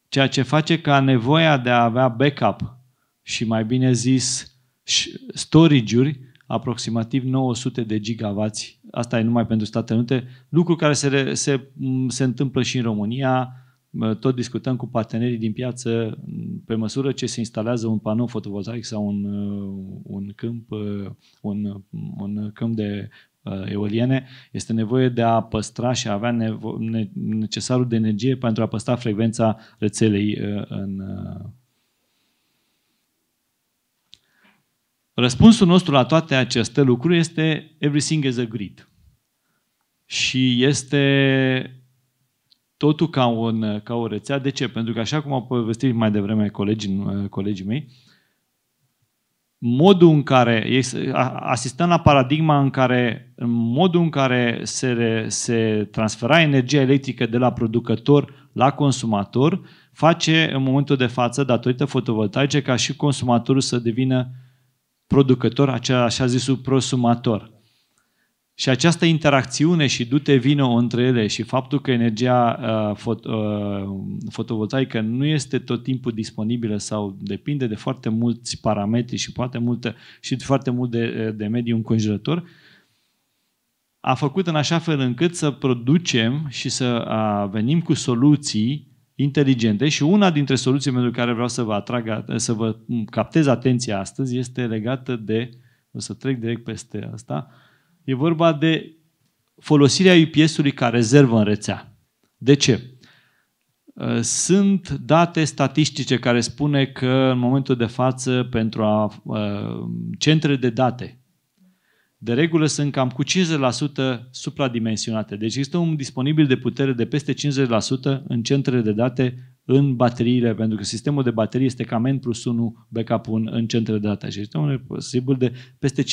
ceea ce face ca nevoia de a avea backup și, mai bine zis, storage-uri, aproximativ 900 de gigavați. Asta e numai pentru Statele Unite, lucru care se, se, se întâmplă și în România, tot discutăm cu partenerii din piață, pe măsură ce se instalează un panou fotovoltaic sau un, uh, un câmp, uh, un, un câmp de uh, eoliene, este nevoie de a păstra și a avea nevo- ne- necesarul de energie pentru a păstra frecvența rețelei în. Răspunsul nostru la toate aceste lucruri este everything is a grid. Și este totul ca, un, ca o rețea. De ce? Pentru că așa cum au povestit mai devreme colegii, colegii mei, modul în care asistăm la paradigma în care în modul în care se, se transfera energia electrică de la producător la consumator face în momentul de față, datorită fotovoltaice, ca și consumatorul să devină producător, așa așa zisul prosumator. Și această interacțiune și dute vino între ele și faptul că energia uh, uh, fotovoltaică nu este tot timpul disponibilă sau depinde de foarte mulți parametri și poate multe și foarte mult de, uh, de mediul înconjurător, a făcut în așa fel încât să producem și să venim cu soluții inteligente și una dintre soluții pentru care vreau să vă atrag, să vă captez atenția astăzi este legată de, o să trec direct peste asta, uh, E vorba de folosirea UPS-ului ca rezervă în rețea. De ce? Uh, sunt date statistice care spune că în momentul de față pentru a, uh, centre de date de regulă sunt cam cu 50% supradimensionate. Deci există un disponibil de putere de peste 50% în centrele de date în bateriile, pentru că sistemul de baterie este cam N plus 1 backup în, în centre de date și este un posibil de peste 50%.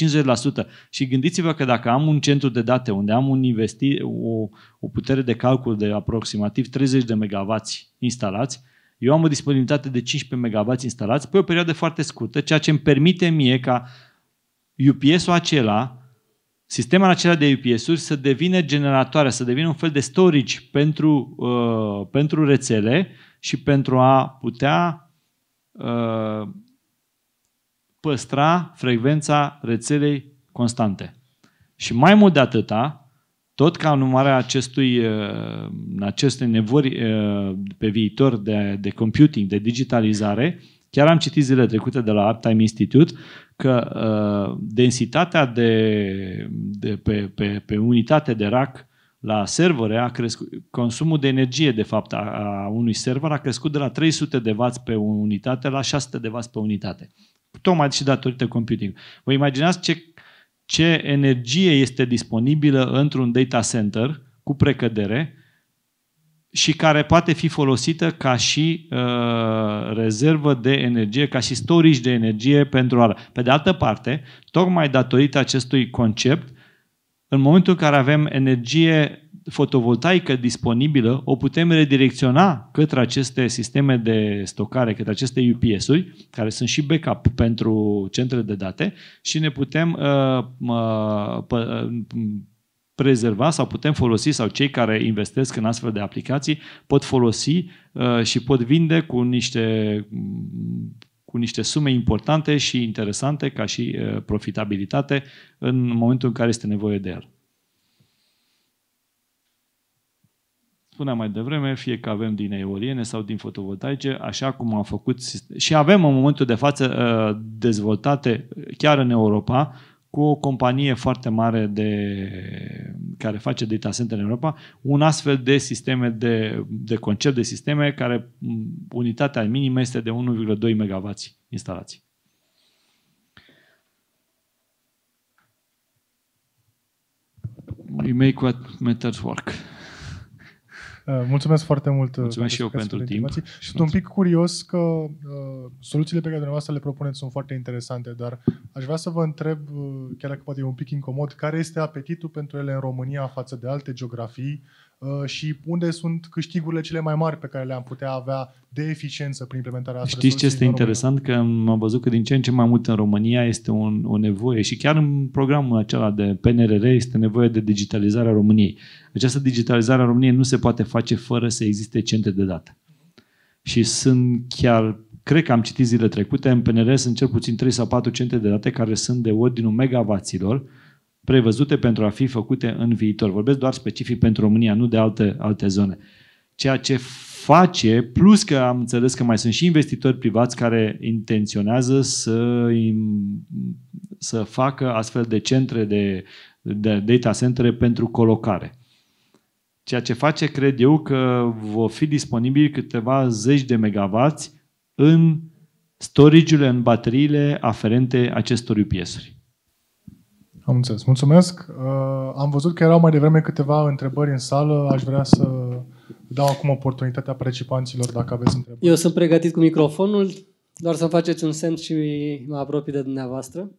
Și gândiți-vă că dacă am un centru de date unde am un investi, o, o putere de calcul de aproximativ 30 de MW instalați, eu am o disponibilitate de 15 MW instalați pe o perioadă foarte scurtă, ceea ce îmi permite mie ca UPS-ul acela sistemul acela de UPS-uri să devină generatoare, să devină un fel de storage pentru, uh, pentru rețele, și pentru a putea uh, păstra frecvența rețelei constante. Și mai mult de atâta, tot ca numarea acestui, uh, aceste nevori nevoi uh, pe viitor de, de computing, de digitalizare, Chiar am citit zilele trecute de la Uptime Institute că uh, densitatea de, de pe, pe, pe unitate de rack la servere, a crescut, consumul de energie, de fapt, a, a unui server a crescut de la 300 de W pe unitate la 600 de W pe unitate. Tocmai și datorită computing. Vă imaginați ce, ce energie este disponibilă într-un data center cu precădere și care poate fi folosită ca și uh, rezervă de energie, ca și storici de energie pentru ară. Pe de altă parte, tocmai datorită acestui concept, în momentul în care avem energie fotovoltaică disponibilă, o putem redirecționa către aceste sisteme de stocare, către aceste UPS-uri, care sunt și backup pentru centrele de date și ne putem uh, uh, prezerva sau putem folosi sau cei care investesc în astfel de aplicații pot folosi uh, și pot vinde cu niște cu niște sume importante și interesante ca și profitabilitate în momentul în care este nevoie de el. spuneam mai devreme, fie că avem din eoliene sau din fotovoltaice, așa cum am făcut și avem în momentul de față dezvoltate chiar în Europa cu o companie foarte mare de care face data center în Europa, un astfel de sisteme de, de concept de sisteme care unitatea minimă este de 1,2 MW instalații. We make what matters work. Uh, mulțumesc foarte mult. Uh, mulțumesc și eu pentru timp. Și sunt un pic curios că uh, soluțiile pe care dumneavoastră le propuneți sunt foarte interesante, dar aș vrea să vă întreb, uh, chiar dacă poate e un pic incomod, care este apetitul pentru ele în România față de alte geografii Uh, și unde sunt câștigurile cele mai mari pe care le-am putea avea de eficiență prin implementarea asta. Știți ce este interesant? Că am văzut că din ce în ce mai mult în România este un, o nevoie și chiar în programul acela de PNRR este nevoie de digitalizarea României. Această digitalizare a României nu se poate face fără să existe centre de date. Și sunt chiar cred că am citit zile trecute, în PNR sunt cel puțin 3 sau 4 centre de date care sunt de ordinul megavaților prevăzute pentru a fi făcute în viitor. Vorbesc doar specific pentru România, nu de alte, alte zone. Ceea ce face, plus că am înțeles că mai sunt și investitori privați care intenționează să, să facă astfel de centre de, de data center pentru colocare. Ceea ce face, cred eu, că vor fi disponibili câteva zeci de megavați în storage în bateriile aferente acestor UPS-uri. Am înțeles. Mulțumesc. Uh, am văzut că erau mai devreme câteva întrebări în sală. Aș vrea să dau acum oportunitatea participanților dacă aveți întrebări. Eu sunt pregătit cu microfonul, doar să-mi faceți un semn și mă apropii de dumneavoastră.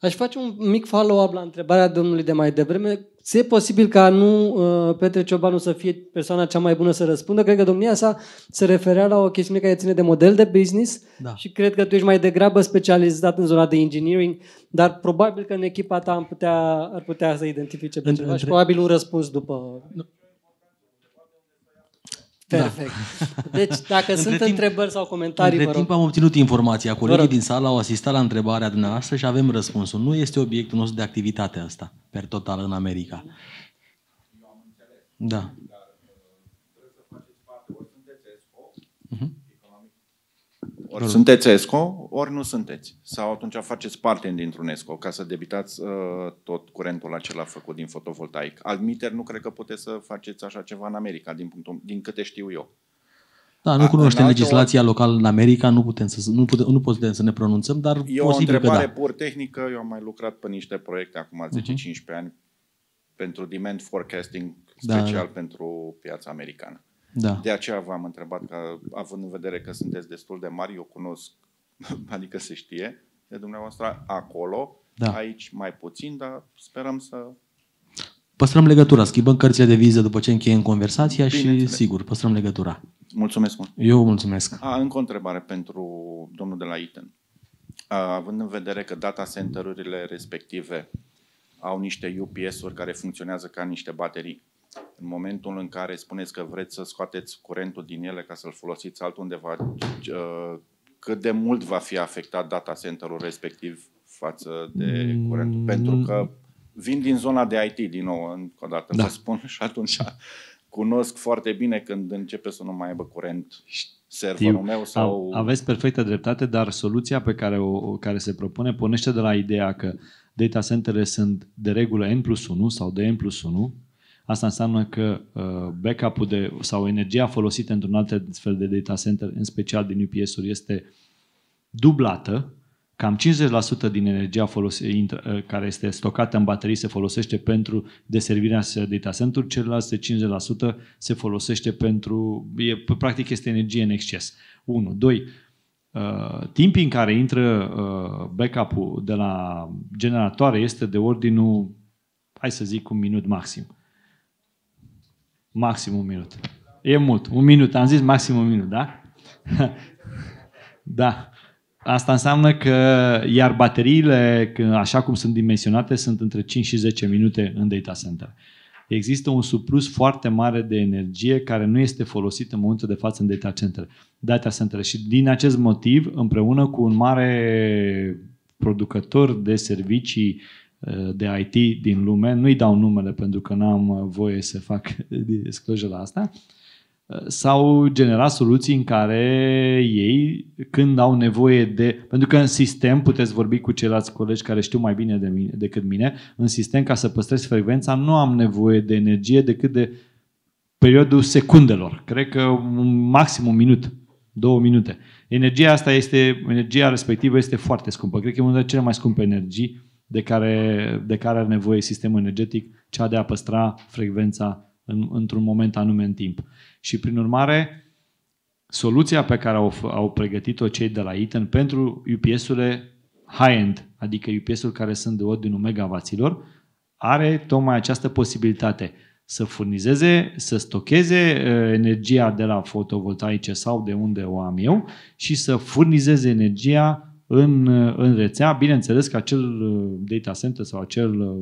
Aș face un mic follow-up la întrebarea domnului de mai devreme. Se posibil ca nu uh, Petre Ciobanu să fie persoana cea mai bună să răspundă? Cred că domnia sa se referea la o chestiune care ține de model de business da. și cred că tu ești mai degrabă specializat în zona de engineering, dar probabil că în echipa ta am putea, ar putea să identifice pe între... și probabil un răspuns după... Da. Perfect. Da. Deci, dacă între sunt timp, întrebări sau comentarii, între vă rog. timp am obținut informația. Colegii din sală au asistat la întrebarea dumneavoastră și avem răspunsul. Nu este obiectul nostru de activitate asta, per total, în America. Da. Uh-huh. Ori sunteți ESCO, ori nu sunteți. Sau atunci faceți parte dintr-un ESCO ca să debitați uh, tot curentul acela făcut din fotovoltaic. Admiter, nu cred că puteți să faceți așa ceva în America, din, punctul, din câte știu eu. Da, nu cunoaștem legislația locală în America, nu putem să, nu putem, nu putem să ne pronunțăm, dar e o întrebare da. pur tehnică. Eu am mai lucrat pe niște proiecte acum 10-15 mhm. uh-huh. ani pentru demand forecasting, da, special da. pentru piața americană. Da. De aceea v-am întrebat că, având în vedere că sunteți destul de mari, eu cunosc, adică se știe de dumneavoastră acolo, da. aici mai puțin, dar sperăm să... Păstrăm legătura, schimbăm cărțile de viză după ce încheiem conversația Bine și, sigur, păstrăm legătura. Mulțumesc mult. Eu mulțumesc. A, încă o întrebare pentru domnul de la ITEN. Având în vedere că data center-urile respective au niște UPS-uri care funcționează ca niște baterii, în momentul în care spuneți că vreți să scoateți curentul din ele ca să-l folosiți altundeva, uh, cât de mult va fi afectat data center-ul respectiv față de curent? Mm. Pentru că vin din zona de IT, din nou, încă o dată da. vă spun, și atunci cunosc foarte bine când începe să nu mai aibă curent serverul meu sau... Aveți perfectă dreptate, dar soluția pe care, o, care se propune pornește de la ideea că data center sunt de regulă N plus 1 sau de N plus 1 Asta înseamnă că uh, backup-ul de, sau energia folosită într-un alt fel de data center, în special din UPS-uri, este dublată. Cam 50% din energia folosită, uh, care este stocată în baterii se folosește pentru deservirea data center, celelalte 50% se folosește pentru, e, practic este energie în exces. 1. 2. Uh, timpii în care intră uh, backup-ul de la generatoare este de ordinul, hai să zic, un minut maxim. Maxim un minut. E mult. Un minut. Am zis maxim un minut, da? da. Asta înseamnă că, iar bateriile, așa cum sunt dimensionate, sunt între 5 și 10 minute în data center. Există un surplus foarte mare de energie care nu este folosit în momentul de față în data center. Data center. Și din acest motiv, împreună cu un mare producător de servicii Eh, de IT din lume, nu-i dau numele pentru că n-am eh, voie să fac disclosure la asta, eh, s-au generat soluții în care ei, când au nevoie de... Pentru că în sistem, puteți vorbi cu ceilalți colegi care știu mai bine de mine, decât mine, în sistem, ca să păstrez frecvența, nu am nevoie de energie decât de periodul secundelor. Cred că maxim un minut, două minute. Energia asta este, energia respectivă este foarte scumpă. Cred că e una dintre cele mai scumpe energii de care, de care are nevoie sistemul energetic, cea de a păstra frecvența în, într-un moment anume în timp. Și prin urmare, soluția pe care au, au pregătit-o cei de la Eaton pentru UPS-urile high-end, adică UPS-uri care sunt de ordinul megavaților, are tocmai această posibilitate să furnizeze, să stocheze ă, energia de la fotovoltaice sau de unde o am eu și să furnizeze energia în, în rețea. Bineînțeles că acel uh, data center sau acel uh,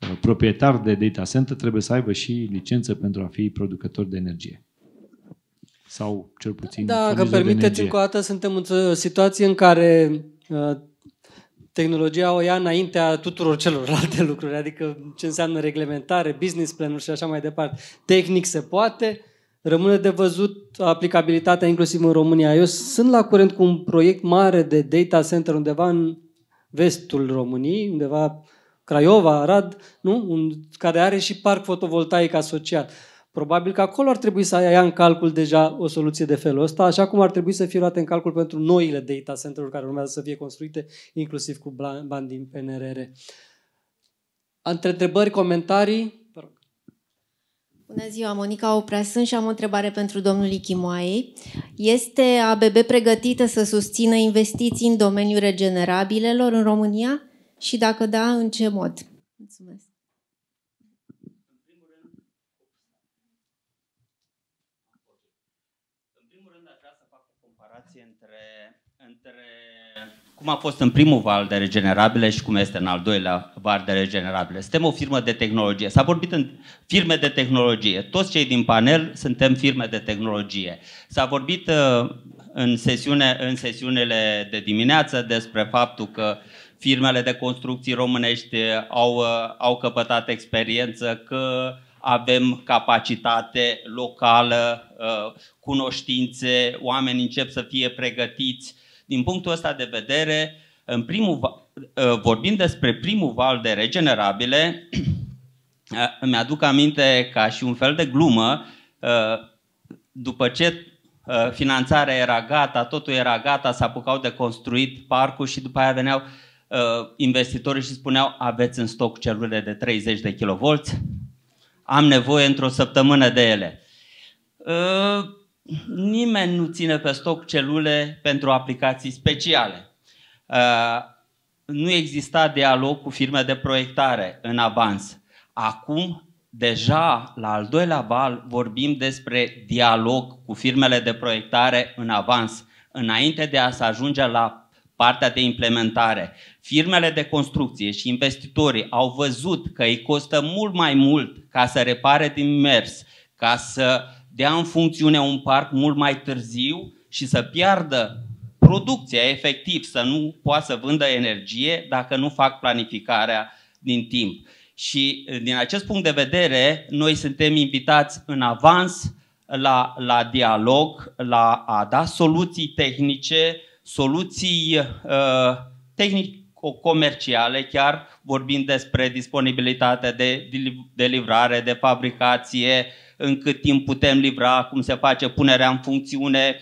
uh, proprietar de data center trebuie să aibă și licență pentru a fi producător de energie. Sau cel puțin. Da, că permiteți încă o dată, suntem într-o situație în care tehnologia o ia înaintea tuturor celorlalte lucruri, adică ce înseamnă reglementare, business plan și așa mai departe. Tehnic se poate, Rămâne de văzut aplicabilitatea inclusiv în România. Eu sunt la curent cu un proiect mare de data center undeva în vestul României, undeva Craiova, Arad, nu? Un, care are și parc fotovoltaic asociat. Probabil că acolo ar trebui să ia în calcul deja o soluție de felul ăsta, așa cum ar trebui să fie luate în calcul pentru noile data center-uri care urmează să fie construite, inclusiv cu bani din PNRR. Întrebări, comentarii? Bună ziua, Monica sunt și am o întrebare pentru domnul Ichimoaie. Este ABB pregătită să susțină investiții în domeniul regenerabilelor în România? Și dacă da, în ce mod? cum a fost în primul val de regenerabile și cum este în al doilea val de regenerabile. Suntem o firmă de tehnologie. S-a vorbit în firme de tehnologie. Toți cei din panel suntem firme de tehnologie. S-a vorbit uh, în, sesiune, în sesiunile de dimineață despre faptul că firmele de construcții românești uh, au, uh, au căpătat experiență, că avem capacitate locală, cunoștințe, oamenii încep să fie pregătiți din punctul ăsta de vedere, în primul, ă, vorbind despre primul val de regenerabile, ă, îmi aduc aminte ca și un fel de glumă, ă, după ce finanțarea era gata, totul era gata, se apucau de construit parcul și după aia veneau investitorii și spuneau aveți în stoc celule de 30 de kilovolți, am nevoie într-o săptămână de ele nimeni nu ține pe stoc celule pentru aplicații speciale. Uh, nu exista dialog cu firme de proiectare în avans. Acum, deja la al doilea val, vorbim despre dialog cu firmele de proiectare în avans, înainte de a se ajunge la partea de implementare. Firmele de construcție și investitorii au văzut că îi costă mult mai mult ca să repare din mers, ca să uh, dea în funcțiune un parc mult mai târziu și să piardă producția efectiv, să nu poată să vândă energie dacă nu fac planificarea din timp. Și uh, din acest punct de vedere, noi suntem invitați în avans la, la dialog, la a da soluții tehnice, soluții uh, tehnico-comerciale, chiar vorbind despre disponibilitate de, de livrare, de fabricație, uh, în cât timp putem livra, cum se face punerea în funcțiune.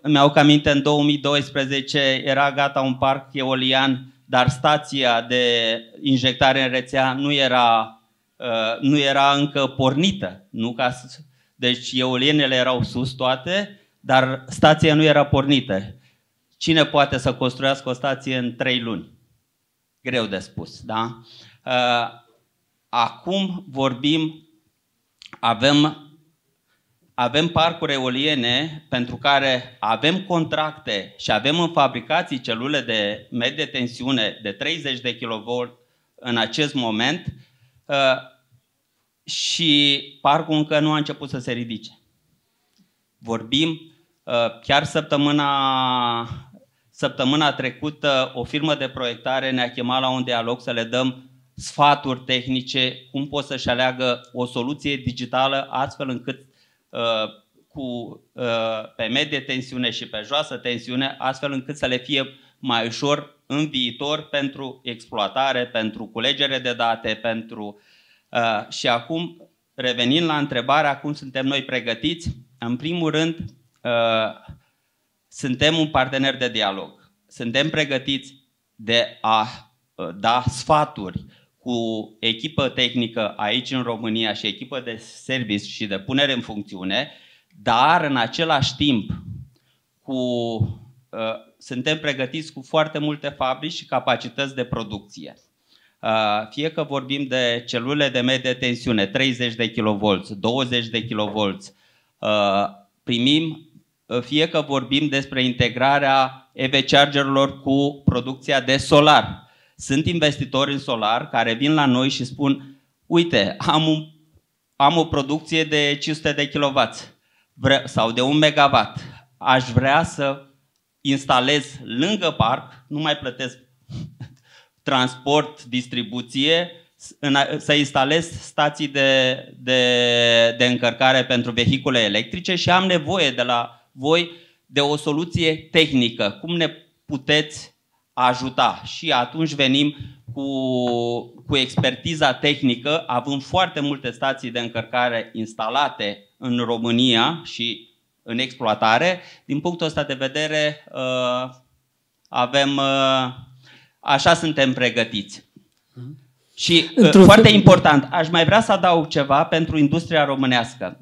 Îmi uh, au aminte, în 2012 era gata un parc eolian, dar stația de injectare în rețea nu era, uh, nu era încă pornită. Nu ca, deci eolienele erau sus toate, dar stația nu era pornită. Cine poate să construiască o stație în trei luni? Greu de spus, da? Uh, acum vorbim avem, avem parcuri eoliene pentru care avem contracte și avem în fabricații celule de medie tensiune de 30 de kV în acest moment uh, și parcul încă nu a început să se ridice. Vorbim uh, chiar săptămâna, săptămâna trecută o firmă de proiectare ne-a chemat la un dialog să le dăm sfaturi tehnice, cum pot să-și aleagă o soluție digitală astfel încât uh, cu, uh, pe medie tensiune și pe joasă tensiune, astfel încât să le fie mai ușor în viitor pentru exploatare, pentru culegere de date, pentru... Uh, și acum, revenind la întrebarea cum suntem noi pregătiți, în primul rând, uh, suntem un partener de dialog. Suntem pregătiți de a uh, da sfaturi, cu echipă tehnică aici în România și echipă de service și de punere în funcțiune, dar în același timp cu, uh, suntem pregătiți cu foarte multe fabrici și capacități de producție. Uh, fie că vorbim de celule de medie tensiune, 30 de kV, 20 de kV, uh, primim, uh, fie că vorbim despre integrarea EV chargerilor cu producția de solar, sunt investitori în solar care vin la noi și spun, uite, am, un, am o producție de 500 de kW sau de 1 MW. Aș vrea să instalez lângă parc, nu mai plătesc transport, distribuție, să instalez stații de, de, de încărcare pentru vehicule electrice și am nevoie de la voi de o soluție tehnică. Cum ne puteți ajuta. Și atunci venim cu, cu expertiza tehnică, având foarte multe stații de încărcare instalate în România și în exploatare. Din punctul ăsta de vedere, uh, avem, uh, așa suntem pregătiți. Și uh, într foarte important, aș mai vrea să adaug ceva pentru industria românească.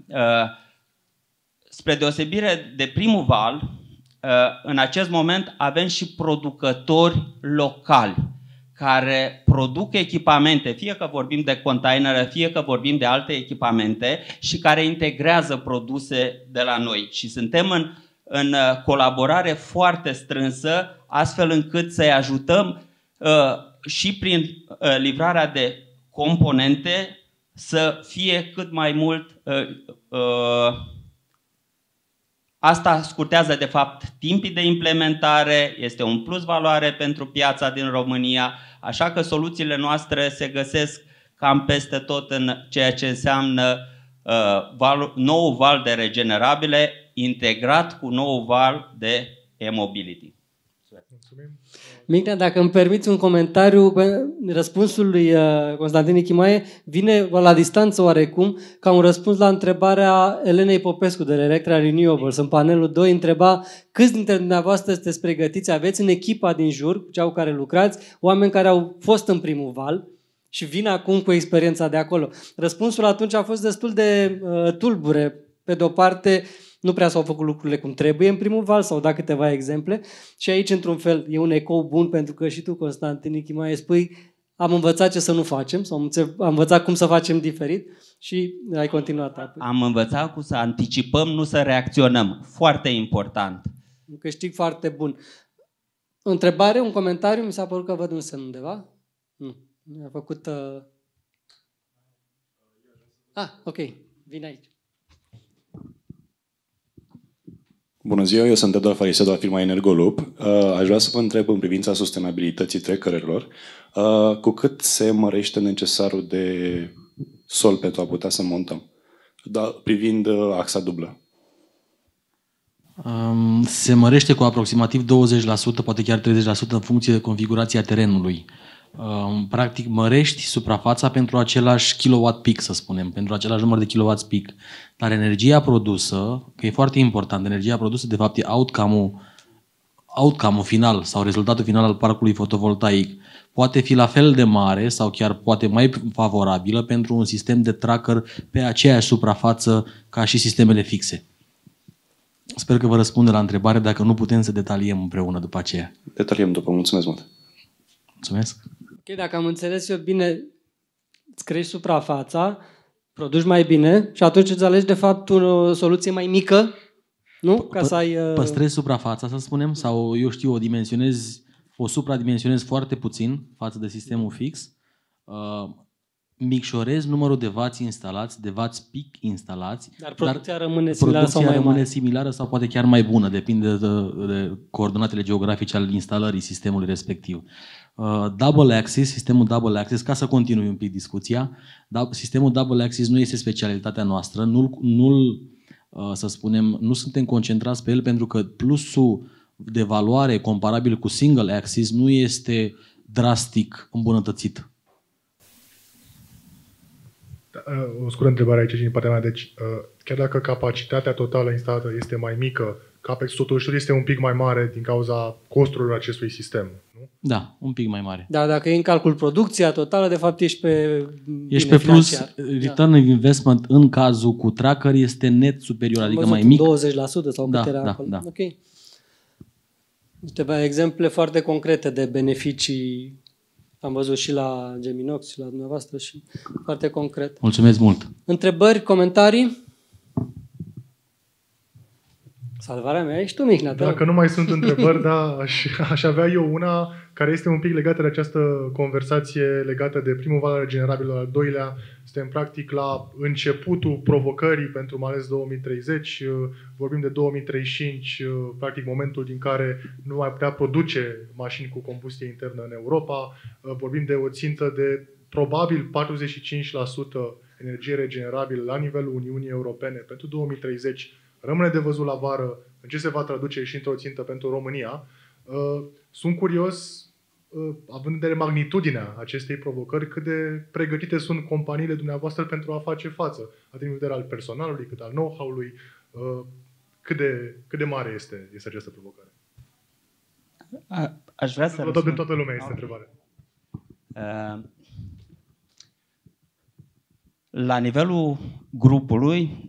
Spre deosebire de primul val, în acest moment avem și producători locali care produc echipamente, fie că vorbim de containere, fie că vorbim de alte echipamente și care integrează produse de la noi. Și suntem în, în uh, colaborare foarte strânsă, astfel încât să-i ajutăm uh, și prin uh, livrarea de componente să fie cât mai mult uh, uh, Asta scurtează, de fapt, timpii de implementare, este un plus valoare pentru piața din România, așa că soluțiile noastre se găsesc cam peste tot în ceea ce înseamnă uh, val, nou val de regenerabile integrat cu nou val de e-mobility. Mihnea, dacă îmi permiți un comentariu, răspunsul lui uh, Constantin Ichimae vine la distanță oarecum ca un răspuns la întrebarea Elenei Popescu de la Electra Renewables. În panelul 2 întreba câți dintre dumneavoastră sunteți pregătiți, aveți în echipa din jur, cu cei care lucrați, oameni care au fost în primul val, și vin acum cu experiența de acolo. Răspunsul atunci a fost destul de uh, tulbure. Pe de o parte, uh, nu prea s-au făcut lucrurile cum trebuie în primul val, sau da câteva exemple. Și aici, într-un fel, e un ecou bun, pentru că și tu, Constantin mai spui am învățat ce să nu facem, sau am învățat cum să facem diferit și ai continuat apoi. Am învățat cum să anticipăm, nu să reacționăm. Foarte important. Un câștig foarte bun. întrebare, un comentariu? Mi s-a părut că văd un semn undeva. Nu. Mi-a făcut... Uh... Ah, ok. Vine aici. Bună ziua, eu sunt Eduard Farise, de la firma Energolup. Uh, aș vrea să vă întreb în privința sustenabilității trecărilor, uh, cu cât se mărește necesarul de sol pentru a putea să montăm, da, privind uh, axa dublă? Um, se mărește cu aproximativ 20%, poate chiar 30% în funcție de configurația terenului. Uh, practic mărești suprafața pentru același kilowatt peak, să spunem, pentru același număr de kilowatt peak. Dar energia produsă, că e foarte important, energia produsă de fapt e outcome-ul, outcome final sau rezultatul final al parcului fotovoltaic poate fi la fel de mare sau chiar poate mai favorabilă pentru un sistem de tracker pe aceeași suprafață ca și sistemele fixe. Sper că vă răspunde la întrebare, dacă nu putem să detaliem împreună după aceea. Detaliem după, mulțumesc mult! Mulțumesc! Ok, dacă am înțeles eu bine, îți crești suprafața, produci mai bine și atunci îți alegi de fapt o soluție mai mică, nu? Ca să ai... Uh... Păstrezi suprafața, să spunem, sau eu știu, o dimensionezi, o supradimensionezi foarte puțin față de sistemul fix, uh, micșorezi numărul de vați instalați, de vați pic instalați. Dar producția dar rămâne similară producția sau mai rămâne similară sau poate chiar mai bună, depinde de, de coordonatele geografice ale instalării sistemului respectiv. Uh, double Axis, sistemul Double Axis, ca să continui un pic discuția, da, sistemul Double Axis nu este specialitatea noastră, nu-l, nu uh, să spunem, nu suntem concentrați pe el pentru că plusul de valoare comparabil cu Single Axis nu este drastic îmbunătățit. Da, uh, o scurtă întrebare aici din partea mea. Deci, chiar dacă capacitatea totală instalată este mai mică CAPEX totuși este un pic mai mare din cauza costurilor acestui sistem. Nu? Da, un pic mai mare. Da, dacă e în calcul producția totală, de fapt ești pe Ești pe plus, financiar. Da. return da. investment în cazul cu tracker este net superior, Am adică mai mic. 20% sau da, cât era da, acolo. Da. Ok. Câteva exemple foarte concrete de beneficii am văzut și la Geminox și la dumneavoastră și foarte concret. Mulțumesc mult! Întrebări, comentarii? Salvarea mea ești tu, Mihnea. Dacă nu mai sunt întrebări, da, aș, aș avea eu una care este un pic legată de această conversație legată de primul val regenerabilă, al doilea. Suntem practic la începutul provocării pentru mai ales 2030. Uh, vorbim de 2035, uh, practic momentul din care nu mai putea produce mașini cu combustie internă în Europa. Uh, vorbim de o țintă de probabil 45% energie regenerabilă la nivelul Uniunii Europene pentru 2030 Rămâne de văzut la vară în ce se va traduce și într-o țintă pentru România. Uh, sunt curios, uh, având în vedere magnitudinea acestei provocări, cât de pregătite sunt companiile dumneavoastră pentru a face față, atât din vedere al personalului, cât al know-how-ului, uh, cât de, cât de mare este, este această provocare. A, aș vrea să răspund. toată lumea este întrebarea. La nivelul grupului,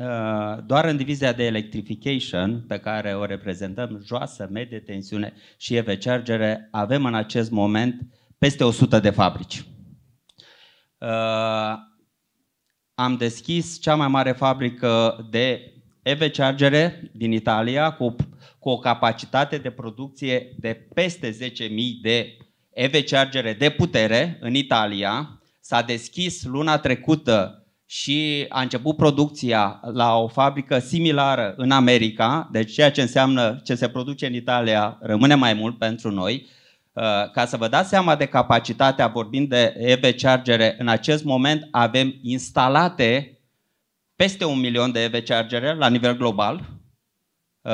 Uh, doar în divizia de electrification, pe care o reprezentăm, joasă, medie tensiune și EV chargere, avem în acest moment peste 100 de fabrici. Uh, am deschis cea mai mare fabrică de EV chargere din Italia, cu, cu o capacitate de producție de peste 10.000 de EV chargere de putere în Italia. S-a deschis luna trecută și a început producția la o fabrică similară în America, deci ceea ce înseamnă ce se produce în Italia rămâne mai mult pentru noi. Uh, ca să vă dați seama de capacitatea, vorbind de EV chargere, în acest moment avem instalate peste un milion de EV chargere la nivel global. Uh,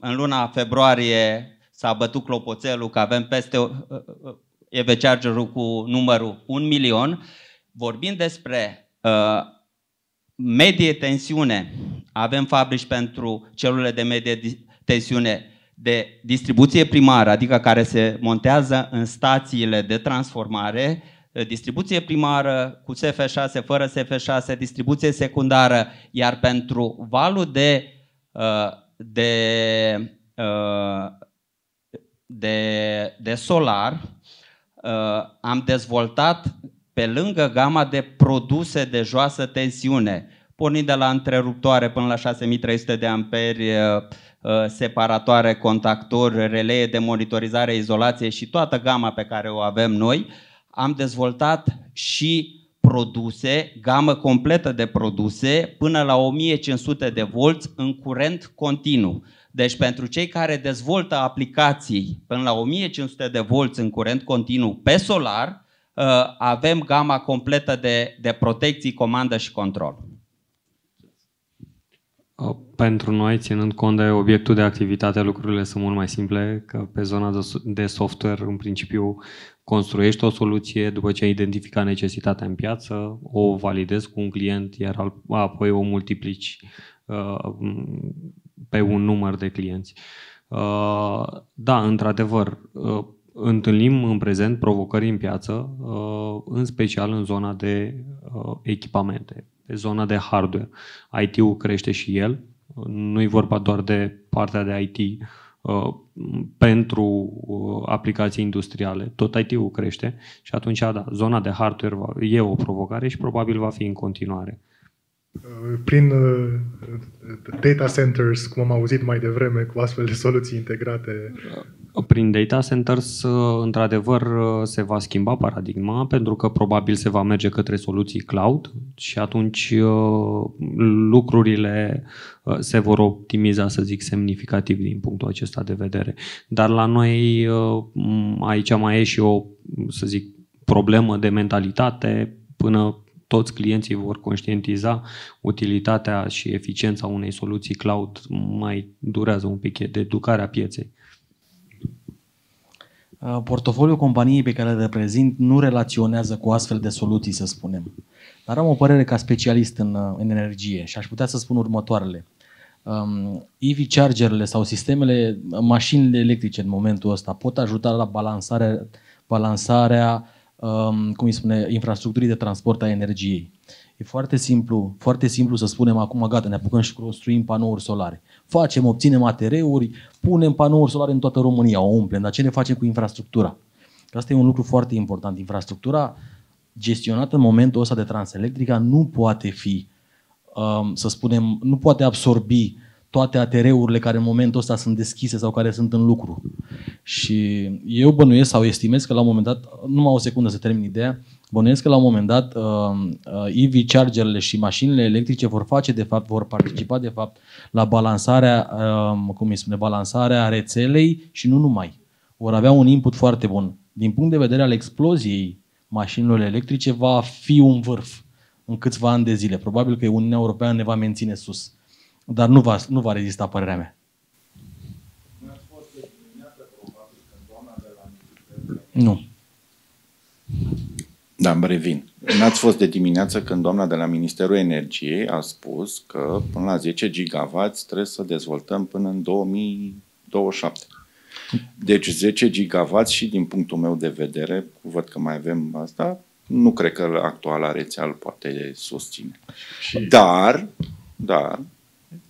în luna februarie s-a bătut clopoțelul că avem peste uh, EV charger cu numărul un milion. Vorbim despre Uh, medie tensiune. Avem fabrici pentru celule de medie tensiune de distribuție primară, adică care se montează în stațiile de transformare, uh, distribuție primară cu SF6 fără SF6, distribuție secundară, iar pentru valul de, uh, de, de, de solar am dezvoltat pe lângă gama de produse de joasă tensiune, pornind de la întreruptoare până la 6300 de amperi, uh, uh, separatoare, contactori, relee de monitorizare, izolație și toată gama pe care o avem noi, am dezvoltat și produse, gamă completă de produse, până la 1500 de volți în curent continuu. Deci pentru cei care dezvoltă aplicații până la 1500 de volți în curent continuu pe solar, Uh, avem gama completă de, de protecții, comandă și control. Uh, pentru noi, ținând cont de obiectul de activitate, lucrurile sunt mult mai simple, că pe zona de software, în principiu, construiești o soluție după ce ai identificat necesitatea în piață, o validezi cu un client, iar apoi o multiplici uh, pe un număr de clienți. da, într-adevăr, întâlnim în prezent provocări în piață, uh, în special în zona de uh, echipamente, pe zona de hardware. IT-ul crește și el, nu e vorba doar de partea de IT uh, pentru aplicații industriale. Tot IT-ul crește și atunci, da, zona de hardware e o provocare și probabil va fi în continuare. Uh, prin uh, data centers, cum am auzit mai devreme, cu astfel de soluții integrate? Da. Prin data centers, uh, într-adevăr, se va schimba paradigma, pentru că probabil se va merge către soluții cloud și atunci lucrurile se vor optimiza, să zic, semnificativ din punctul acesta de vedere. Dar la noi aici mai e și o, să zic, problemă de mentalitate până toți clienții vor conștientiza utilitatea și eficiența unei soluții cloud, mai durează un pic de educarea pieței. Uh, portofoliul companiei pe care le reprezint nu relaționează cu astfel de soluții, să spunem. Dar am o părere ca specialist în, uh, în energie și aș putea să spun următoarele. Um, EV chargerele sau sistemele, uh, mașinile electrice în momentul ăsta pot ajuta la balansarea, balansarea Um, cum îi spune, infrastructurii de transport a energiei. E foarte simplu, foarte simplu să spunem acum, gata, ne apucăm și construim panouri solare. Facem, obținem ATR-uri, punem panouri solare în toată România, o umplem, dar ce ne facem cu infrastructura? Că asta e un lucru foarte important. Infrastructura gestionată în momentul ăsta de Transelectrica nu poate fi, um, să spunem, nu poate absorbi toate ATR-urile care în momentul ăsta sunt deschise sau care sunt în lucru. Și eu bănuiesc sau estimez că la un moment dat, numai o secundă să termin ideea, bănuiesc că la un moment dat uh, uh, EV chargerele și mașinile electrice vor face de fapt, vor participa de fapt la balansarea, uh, cum îi spune, balansarea rețelei și nu numai. Vor avea un input foarte bun. Din punct de vedere al exploziei mașinilor electrice va fi un vârf în câțiva ani de zile. Probabil că Uniunea Europeană ne va menține sus. Dar nu va, nu va rezista părerea mea. Nu. Da, îmi revin. N-ați fost de dimineață când doamna de la Ministerul Energiei a spus că până la 10 gigavați trebuie să dezvoltăm până în 2027. Deci 10 gigavați și din punctul meu de vedere, văd că mai avem asta, nu cred că actuala rețea îl poate susține. Dar, dar,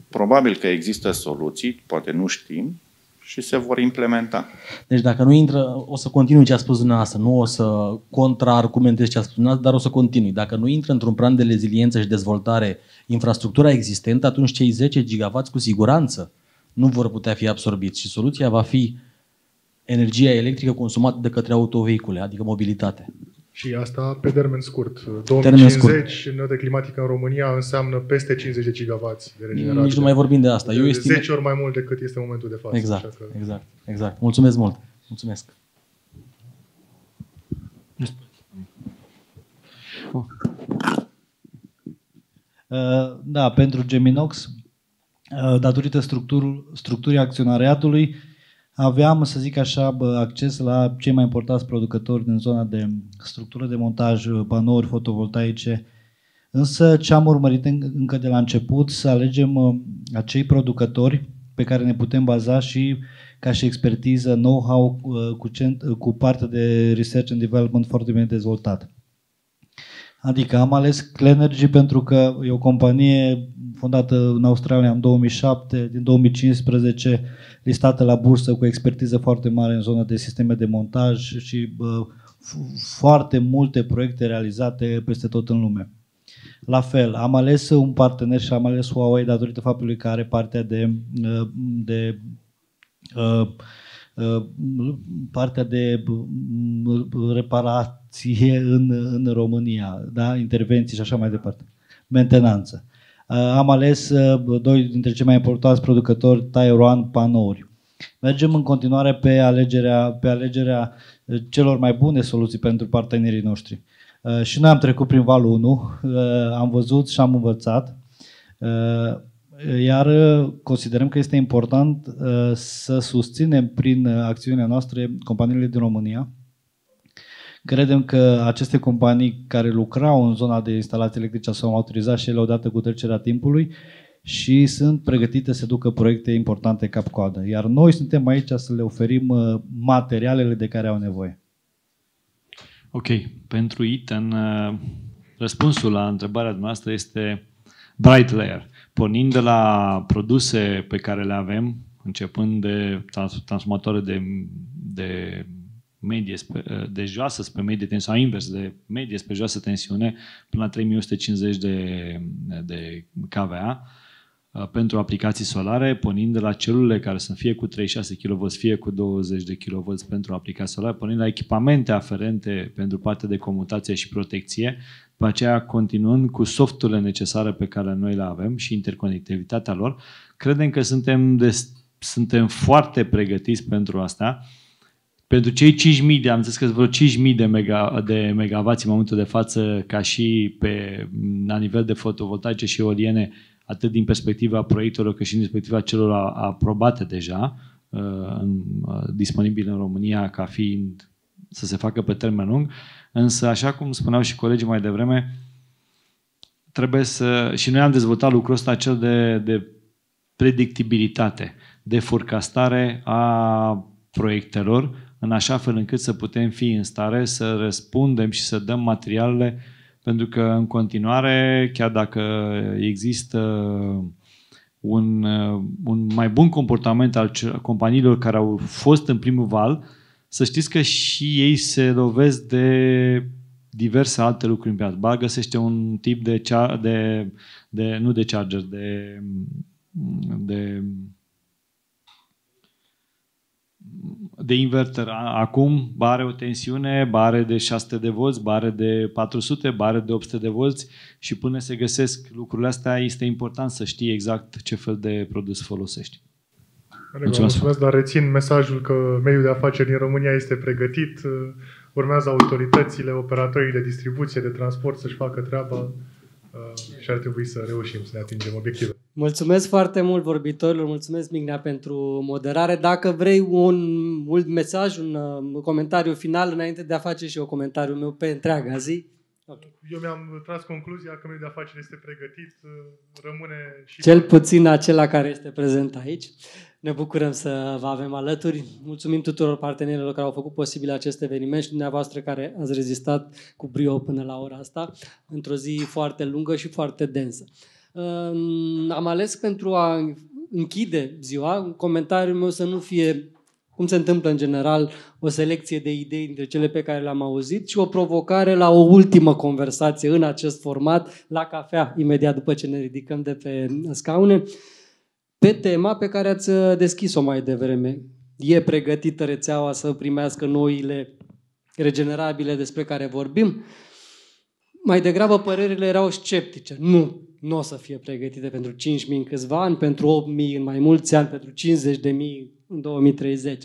probabil că există soluții, poate nu știm, și se vor implementa. Deci dacă nu intră, o să continui ce a spus dumneavoastră, nu o să contraargumentez ce a spus dumneavoastră, dar o să continui. Dacă nu intră într-un plan de reziliență și dezvoltare infrastructura existentă, atunci cei 10 gigawatts cu siguranță nu vor putea fi absorbiți și soluția va fi energia electrică consumată de către autovehicule, adică mobilitate. Și asta pe termen scurt. 2050, termen scurt. note climatică în România înseamnă peste 50 de gigavați de regenerare. Nici nu mai vorbim de asta. De Eu estime... 10 ori mai mult decât este momentul de față. Exact, că... exact, exact. Mulțumesc mult. Mulțumesc. Uh, da, pentru Geminox, uh, datorită structurii acționariatului, aveam, să zic așa, acces la cei mai importanți producători din zona de structură de montaj, panouri fotovoltaice, însă ce am urmărit încă de la început, să alegem uh, acei producători pe care ne putem baza și ca și expertiză, know-how uh, cu, cent- uh, cu partea de research and development foarte bine dezvoltat. Adică am ales Clenergy pentru că e o companie fondată în Australia în 2007, din 2015 listată la bursă cu expertiză foarte mare în zona de sisteme de montaj și foarte multe proiecte realizate peste tot în lume. La fel, am ales un partener și am ales Huawei datorită faptului că are partea de, de partea de reparație în, în România, da? intervenții și așa mai departe, mentenanță. Uh, am ales uh, doi dintre cei mai importanți producători Taiwan panouri. Mergem în continuare pe alegerea, pe alegerea uh, celor mai bune soluții pentru partenerii noștri. Și noi am trecut prin valul 1, am văzut și am învățat, iar considerăm că este important să susținem prin acțiunea noastră companiile din România, Credem că aceste companii care lucrau în zona de instalații electrice s-au autorizat și ele odată cu trecerea timpului și sunt pregătite să ducă proiecte importante cap-coadă. Iar noi suntem aici să le oferim uh, materialele de care au nevoie. Ok. Pentru Ethan, uh, răspunsul la întrebarea noastră este Bright Layer. Pornind de la produse pe care le avem, începând de transformatoare de, de medie spre, eh, de joasă spre medie tensiune, sau invers, de medie spre joasă tensiune, până la 3150 de, de kVA eh, pentru aplicații solare, pornind de la celulele care sunt fie cu 36 kV, fie cu 20 de kV pentru aplicații solare, pornind la echipamente aferente pentru partea de comutație și protecție, după aceea continuând cu softurile necesare pe care noi le avem și interconectivitatea lor, credem că suntem, de, suntem foarte pregătiți pentru asta pentru cei 5.000 de, am zis că vreo 5.000 de, mega, de megavați în momentul de față, ca și pe, la nivel de fotovoltaice și eoliene, atât din perspectiva proiectelor, cât și din perspectiva celor aprobate deja, uh, în, uh, disponibile în România ca fiind să se facă pe termen lung, însă, așa cum spuneau și colegii mai devreme, trebuie să... și noi am dezvoltat lucrul ăsta cel de, de predictibilitate, de forecastare a proiectelor, în așa fel încât să putem fi în stare să răspundem și să dăm materialele, pentru că în continuare, chiar dacă există un, uh, un mai bun comportament al companiilor care au fost în primul val, să știți că și ei se lovesc de diverse alte lucruri în piață. Ba găsește un tip de, de, de nu de charger, de, de de inverter. Acum bare o tensiune, bare de 600 de volți, bare de 400, bare de 800 de volți și până se găsesc lucrurile astea, este important să știi exact ce fel de produs folosești. Mulțumesc, mulțumesc dar rețin mesajul că mediul de afaceri din România este pregătit, urmează autoritățile, operatorii de distribuție, de transport să-și facă treaba. Uh, și ar trebui să reușim să ne atingem obiectivele. Mulțumesc foarte mult vorbitorilor, mulțumesc Mignea pentru moderare. Dacă vrei un, mult mesaj, un uh, comentariu final înainte de a face și eu comentariul meu pe întreaga zi. Okay. Eu mi-am tras concluzia că mediul de afaceri este pregătit, uh, rămâne și... Cel puțin acela care este prezent aici. Ne bucurăm să vă avem alături. Mulțumim tuturor partenerilor care au făcut posibil acest eveniment și dumneavoastră care ați rezistat cu brio până la ora asta, într-o zi foarte lungă și foarte densă. Am ales pentru a închide ziua, comentariul meu să nu fie cum se întâmplă în general, o selecție de idei dintre cele pe care le-am auzit ci o provocare la o ultimă conversație în acest format, la cafea, imediat după ce ne ridicăm de pe scaune pe tema pe care ați uh, deschis-o mai devreme. E pregătită rețeaua să primească noile regenerabile despre care vorbim? Mai degrabă părerile erau sceptice. Nu, nu o să fie pregătite pentru 5.000 în câțiva ani, pentru 8.000 în mai mulți ani, pentru 50.000 în 2030.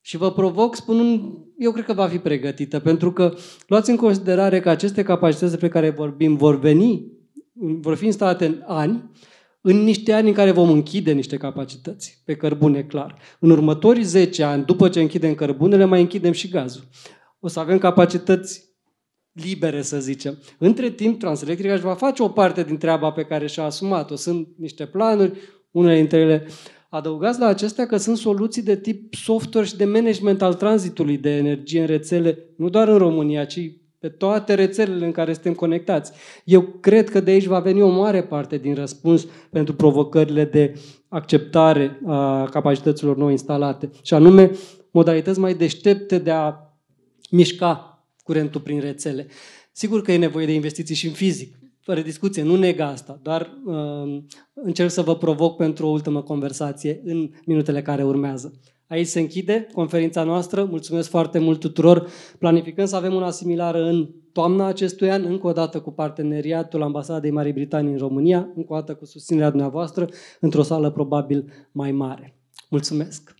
Și vă provoc spunând, eu cred că va fi pregătită, pentru că luați în considerare că aceste capacități despre care vorbim vor veni, vor fi instalate în ani, în niște ani în care vom închide niște capacități pe cărbune, clar. În următorii 10 ani, după ce închidem cărbunele, mai închidem și gazul. O să avem capacități libere, să zicem. Între timp, Transelectrica își va face o parte din treaba pe care și-a asumat-o. Sunt niște planuri, unele dintre ele Adăugați la acestea că sunt soluții de tip software și de management al tranzitului de energie în rețele, nu doar în România, ci pe toate rețelele în care suntem conectați. Eu cred că de aici va veni o mare parte din răspuns pentru provocările de acceptare a capacităților noi instalate, și anume modalități mai deștepte de a mișca curentul prin rețele. Sigur că e nevoie de investiții și în fizic, fără discuție, nu neg asta, dar uh, încerc să vă provoc pentru o ultimă conversație în minutele care urmează. Aici se închide conferința noastră. Mulțumesc foarte mult tuturor. Planificăm să avem una similară în toamna acestui an, încă o dată cu parteneriatul Ambasadei Marii Britanii în România, încă o dată cu susținerea dumneavoastră, într-o sală probabil mai mare. Mulțumesc!